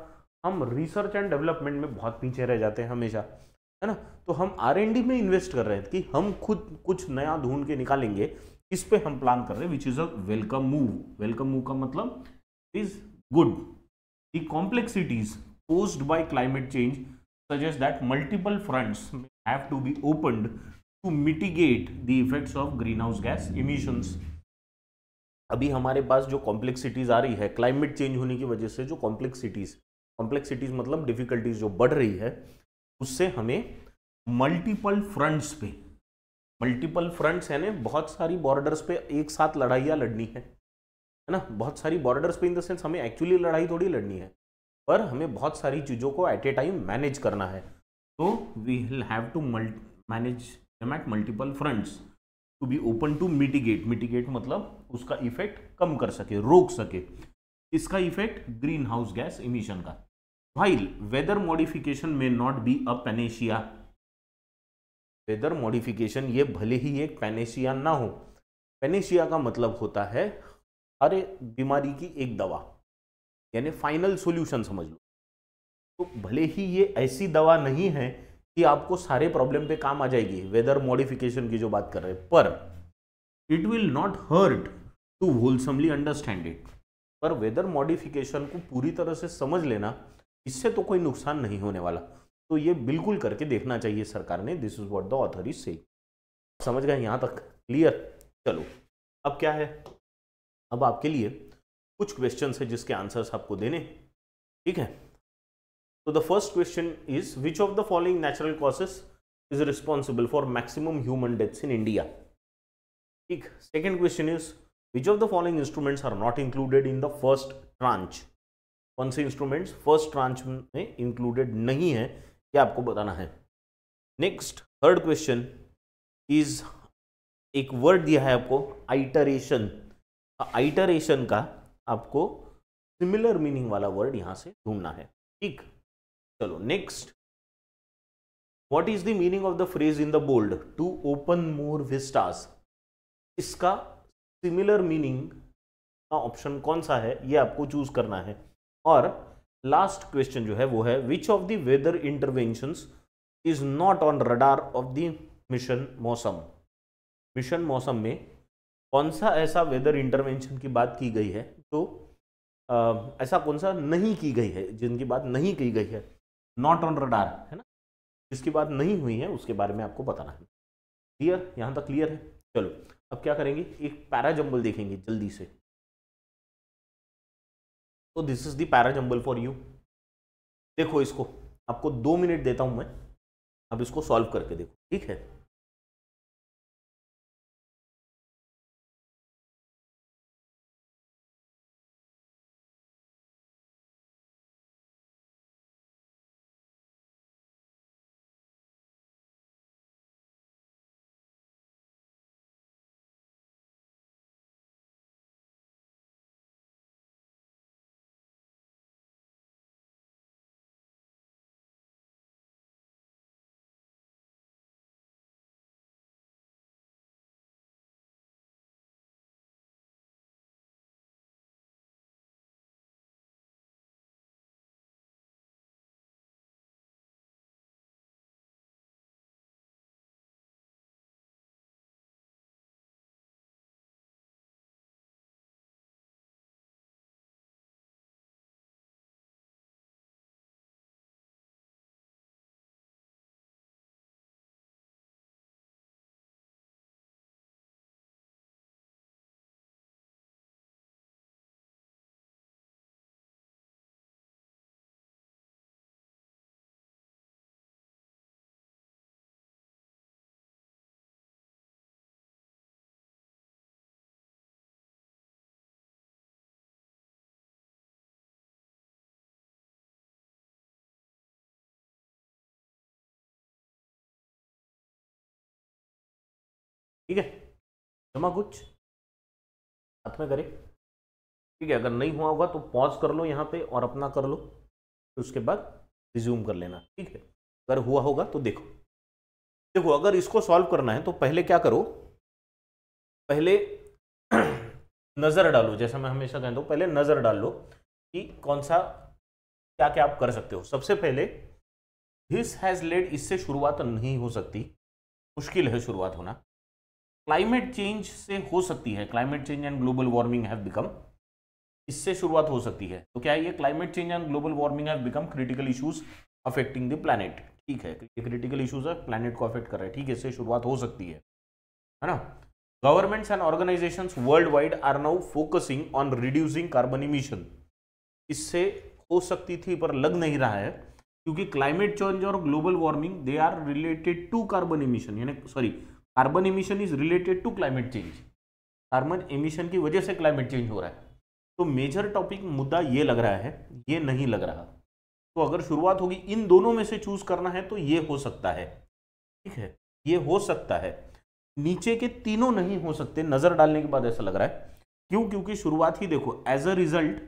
हम रिसर्च एंड डेवलपमेंट में बहुत पीछे रह जाते हैं हमेशा है ना तो हम आर एन डी में इन्वेस्ट कर रहे हैं कि हम खुद कुछ नया ढूंढ के निकालेंगे इस पे हम प्लान कर रहे हैं which is a welcome move welcome move का मतलब is good the complexities posed by climate change suggest that multiple fronts have to be be to mitigate the effects of green house gas emissions अभी हमारे पास जो complexities आ रही है climate change होने की वजह से जो कॉम्प्लेक्सिटीज कॉम्प्लेक्सिटीज मतलब डिफिकल्टीज जो बढ़ रही है उससे हमें मल्टीपल फ्रंट्स पे मल्टीपल फ्रंट्स ना बहुत सारी बॉर्डर्स पे एक साथ लड़ाइयाँ लड़नी है है ना बहुत सारी बॉर्डर्स पे इन द सेंस हमें एक्चुअली लड़ाई थोड़ी लड़नी है पर हमें बहुत सारी चीज़ों को एट ए टाइम मैनेज करना है तो we will have to manage them at multiple fronts to be open to mitigate मतलब उसका इफेक्ट कम कर सके रोक सके इसका effect green house gas emission का वाइल वेदर मॉडिफिकेशन में not be a panacea weather modification ये भले ही एक पेनेशिया ना हो पेनेशिया का मतलब होता है अरे बीमारी की एक दवा यानी फाइनल सॉल्यूशन समझ लो तो भले ही ये ऐसी दवा नहीं है कि आपको सारे प्रॉब्लम पे काम आ जाएगी वेदर मॉडिफिकेशन की जो बात कर रहे हैं पर it will not hurt to wholesomely understand it पर वेदर मॉडिफिकेशन को पूरी तरह से समझ लेना इससे तो कोई नुकसान नहीं होने वाला तो ये बिल्कुल करके देखना चाहिए सरकार ने this is what the author is say समझ गए यहाँ तक क्लियर चलो अब क्या है अब आपके लिए कुछ क्वेश्चन है जिसके आंसर्स आपको देने ठीक है तो the first question is which of the following natural causes is responsible for maximum human deaths in India ठीक second question is which of the following instruments are not included in the first tranche कौन से instruments first tranche में included नहीं है ये आपको बताना है नेक्स्ट थर्ड क्वेश्चन इज एक वर्ड दिया है आपको आइटरेशन आइटरेशन का आपको सिमिलर मीनिंग वाला वर्ड यहां से ढूंढना है ठीक चलो next what is the meaning of the phrase in the bold to open more vistas इसका सिमिलर मीनिंग का ऑप्शन कौन सा है ये आपको चूज करना है और लास्ट क्वेश्चन जो है वो है which of the weather intervention is not on radar of the mission Mausam mission Mausam में कौन सा ऐसा वेदर इंटरवेंशन की बात की गई है जो तो, ऐसा कौन सा नहीं की गई है जिनकी बात नहीं की गई है नॉट ऑन रडार है ना जिसकी बात नहीं हुई है उसके बारे में आपको बताना है क्लियर यहाँ तक क्लियर है चलो अब क्या करेंगे एक जंबल देखेंगे जल्दी से तो this is para jumble for you देखो इसको आपको दो मिनट देता हूं मैं अब इसको सॉल्व करके देखो ठीक है ठीक है जमा कुछ साथ में करें ठीक है अगर नहीं हुआ होगा तो पॉज कर लो यहाँ पे और अपना कर लो फिर उसके बाद रिज्यूम कर लेना ठीक है अगर हुआ होगा तो देखो देखो अगर इसको सॉल्व करना है तो पहले क्या करो पहले <clears throat> नज़र डालो जैसा मैं हमेशा कहता हूँ पहले नज़र डाल लो कि कौन सा क्या क्या आप कर सकते हो सबसे पहले हिस हैज़ लेड इससे शुरुआत नहीं हो सकती मुश्किल है शुरुआत होना क्लाइमेट चेंज से हो सकती है climate change and global warming have become इससे शुरुआत हो सकती है तो क्या है ये climate change and global warming have become critical issues affecting the planet ठीक है ये क्रिटिकल इश्यूज है प्लानट को अफेक्ट कर रहा है ठीक है इससे शुरुआत हो सकती है है ना governments and organisation world wide are now focusing on reducing carbon emission इससे हो सकती थी पर लग नहीं रहा है क्योंकि क्लाइमेट चेंज और global warming they are related to carbon emission यानी sorry carbon emission is related to climate change carbon emission की वजह से क्लाइमेट चेंज हो रहा है तो मेजर टॉपिक मुद्दा ये लग रहा है ये नहीं लग रहा तो अगर शुरुआत होगी इन दोनों में से चूज करना है तो ये हो सकता है ठीक है ये हो सकता है नीचे के तीनों नहीं हो सकते नजर डालने के बाद ऐसा लग रहा है क्यों क्योंकि शुरुआत ही देखो एज अ रिजल्ट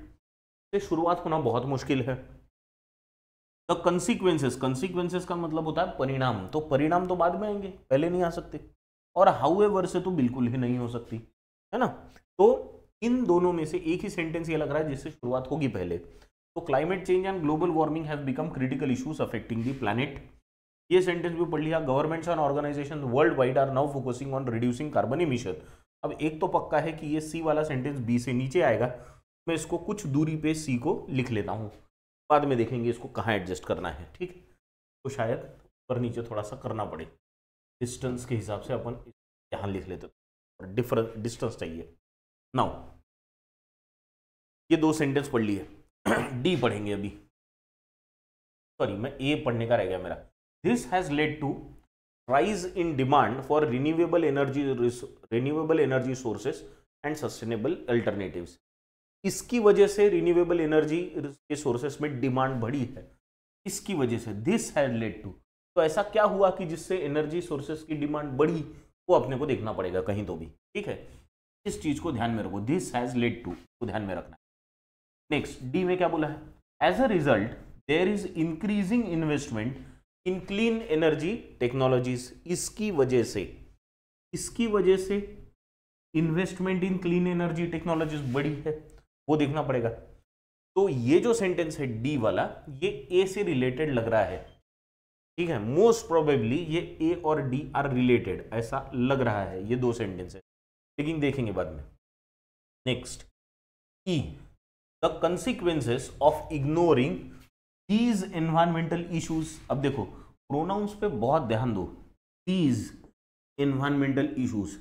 से शुरुआत होना बहुत मुश्किल है द कंसिक्वेंसेस कंसिक्वेंसेस का मतलब होता है परिणाम तो परिणाम तो बाद में आएंगे पहले नहीं आ सकते और हाउ से तो बिल्कुल ही नहीं हो सकती है ना तो इन दोनों में से एक ही सेंटेंस ये लग रहा है जिससे शुरुआत होगी पहले तो climate change and global warming have become critical issues affecting the planet ये सेंटेंस भी पढ़ लिया governments and organisation world wide are now focusing on reducing carbon emission अब एक तो पक्का है कि ये सी वाला सेंटेंस बी से नीचे आएगा मैं इसको कुछ दूरी पे सी को लिख लेता हूँ बाद में देखेंगे इसको कहाँ एडजस्ट करना है ठीक तो शायद ऊपर नीचे थोड़ा सा करना पड़े डिस्टेंस के हिसाब से अपन यहाँ लिख लेते और डिफरेंस डिस्टेंस चाहिए नाउ ये दो सेंटेंस पढ़ लिए डी पढ़ेंगे अभी सॉरी मैं ए पढ़ने का रह गया मेरा this has led to rise in demand for renewable energy renewable energy sources and sustainable alternatives इसकी वजह से रिन्यूएबल एनर्जी के सोर्सेस में डिमांड बढ़ी है इसकी वजह से दिस हैड लेड टू तो ऐसा क्या हुआ कि जिससे एनर्जी सोर्सेस की डिमांड बढ़ी वो अपने को देखना पड़ेगा कहीं तो भी ठीक है इस चीज को ध्यान में रखो दिस हैज लेड टू को ध्यान में रखना नेक्स्ट डी में क्या बोला है as a result there is increasing investment in clean energy technologies इसकी वजह से इसकी वजह से investment in clean energy technologies बढ़ी है वो देखना पड़ेगा तो ये जो सेंटेंस है डी वाला ये ए से रिलेटेड लग रहा है ठीक है मोस्ट प्रोबेबली ये ए और डी आर रिलेटेड ऐसा लग रहा है ये दो सेंटेंस है लेकिन देखेंगे बाद में next E the consequences of ignoring these environmental issues अब देखो प्रोनाउंस पे बहुत ध्यान दो दीज एनवायरमेंटल इश्यूज़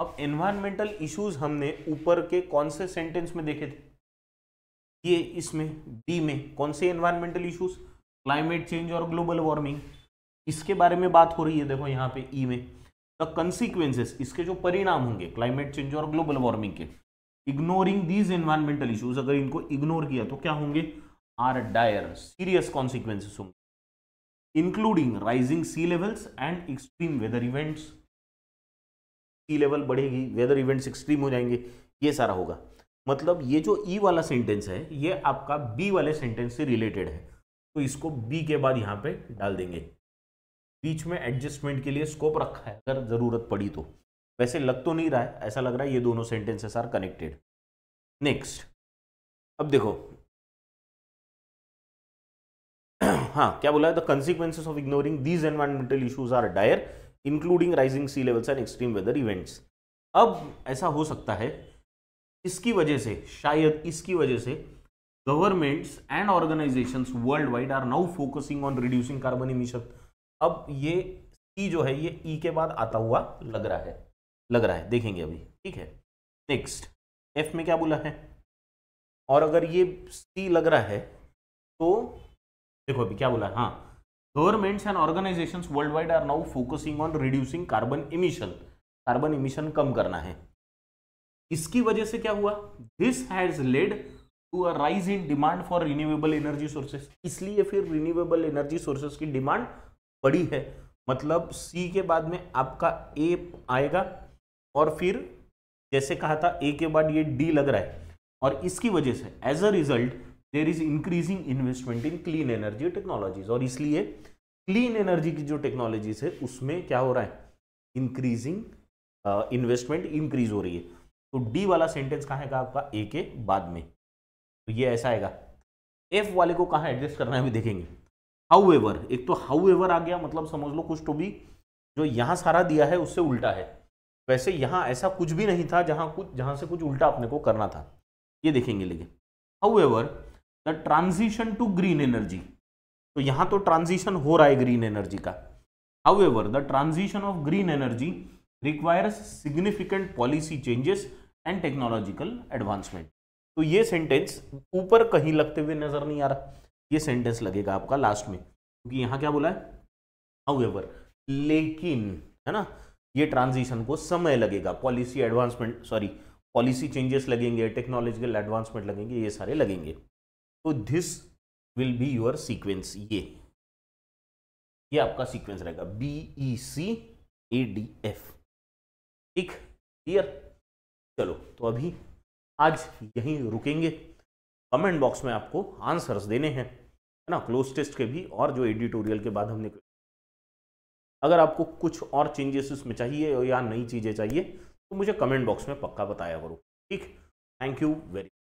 अब एनवायरमेंटल इश्यूज हमने ऊपर के कौन से सेंटेंस में देखे थे ये इसमें डी में कौन से एनवायरमेंटल इश्यूज क्लाइमेट चेंज और ग्लोबल वार्मिंग इसके बारे में बात हो रही है देखो यहाँ पे ई e में द कंसिक्वेंसेस इसके जो परिणाम होंगे क्लाइमेट चेंज और ग्लोबल वार्मिंग के इग्नोरिंग दीज एनवायरमेंटल इश्यूज अगर इनको इग्नोर किया तो क्या होंगे आर डायर सीरियस कॉन्सिक्वेंसेस होंगे including rising sea levels and extreme weather events sea e level बढ़ेगी वेदर इवेंट्स एक्सट्रीम हो जाएंगे ये सारा होगा मतलब ये जो ई e वाला सेंटेंस है ये आपका बी वाले सेंटेंस से रिलेटेड है तो इसको बी के बाद यहाँ पे डाल देंगे बीच में एडजस्टमेंट के लिए स्कोप रखा है अगर ज़रूरत पड़ी तो वैसे लग तो नहीं रहा है ऐसा लग रहा है ये दोनों सेंटेंसेस आर कनेक्टेड नेक्स्ट अब देखो हाँ क्या बोला है the consequences of ignoring these environmental issues are dire including rising sea levels and extreme weather events अब ऐसा हो सकता है इसकी वजह से शायद इसकी वजह से governments and organisations world wide are now focusing on reducing carbon emission अब ये सी e जो है ये ई e के बाद आता हुआ लग रहा है लग रहा है देखेंगे अभी ठीक है नेक्स्ट एफ में क्या बोला है और अगर ये सी लग रहा है तो देखो अभी क्या बोला है? हाँ governments and and world wide are now focusing on reducing carbon emission carbon emission कम करना है इसकी वजह से क्या हुआ this has led to a rise in demand for renewable energy sources इसलिए फिर रिन्यूएबल एनर्जी सोर्सेस की डिमांड बड़ी है मतलब सी के बाद में आपका ए आएगा और फिर जैसे कहा था ए के बाद ये डी लग रहा है और इसकी वजह से as a result there is increasing investment in clean energy technologies और इसलिए क्लीन एनर्जी की जो टेक्नोलॉजीज है उसमें क्या हो रहा है इंक्रीजिंग इन्वेस्टमेंट इंक्रीज हो रही है तो डी वाला सेंटेंस कहाँ है आपका ए के बाद में तो ये ऐसा आएगा एफ वाले को कहाँ एडजस्ट करना है अभी देखेंगे हाउ एवर एक तो हाउ एवर आ गया मतलब समझ लो कुछ तो भी जो यहाँ सारा दिया है उससे उल्टा है वैसे यहाँ ऐसा कुछ भी नहीं था जहाँ कुछ जहाँ से कुछ उल्टा अपने को करना था ये देखेंगे लेकिन however the transition to green energy तो यहां तो ट्रांजिशन हो रहा है ग्रीन एनर्जी का however the transition of green energy requires significant policy changes and technological advancement तो ये सेंटेंस ऊपर कहीं लगते हुए नजर नहीं आ रहा ये सेंटेंस लगेगा आपका लास्ट में क्योंकि यहां क्या बोला है हाउ एवर लेकिन है ना ये ट्रांजिशन को समय लगेगा policy advancement sorry policy changes लगेंगे टेक्नोलॉजिकल एडवांसमेंट लगेंगे ये सारे लगेंगे तो this will be your sequence ये ये आपका सीक्वेंस रहेगा B E C A D F ठीक क्लियर चलो तो अभी आज यहीं रुकेंगे कमेंट बॉक्स में आपको आंसर्स देने हैं है ना क्लोज टेस्ट के भी और जो एडिटोरियल के बाद हमने अगर आपको कुछ और चेंजेस उसमें चाहिए या नई चीज़ें चाहिए तो मुझे कमेंट बॉक्स में पक्का बताया करो ठीक थैंक यू वेरी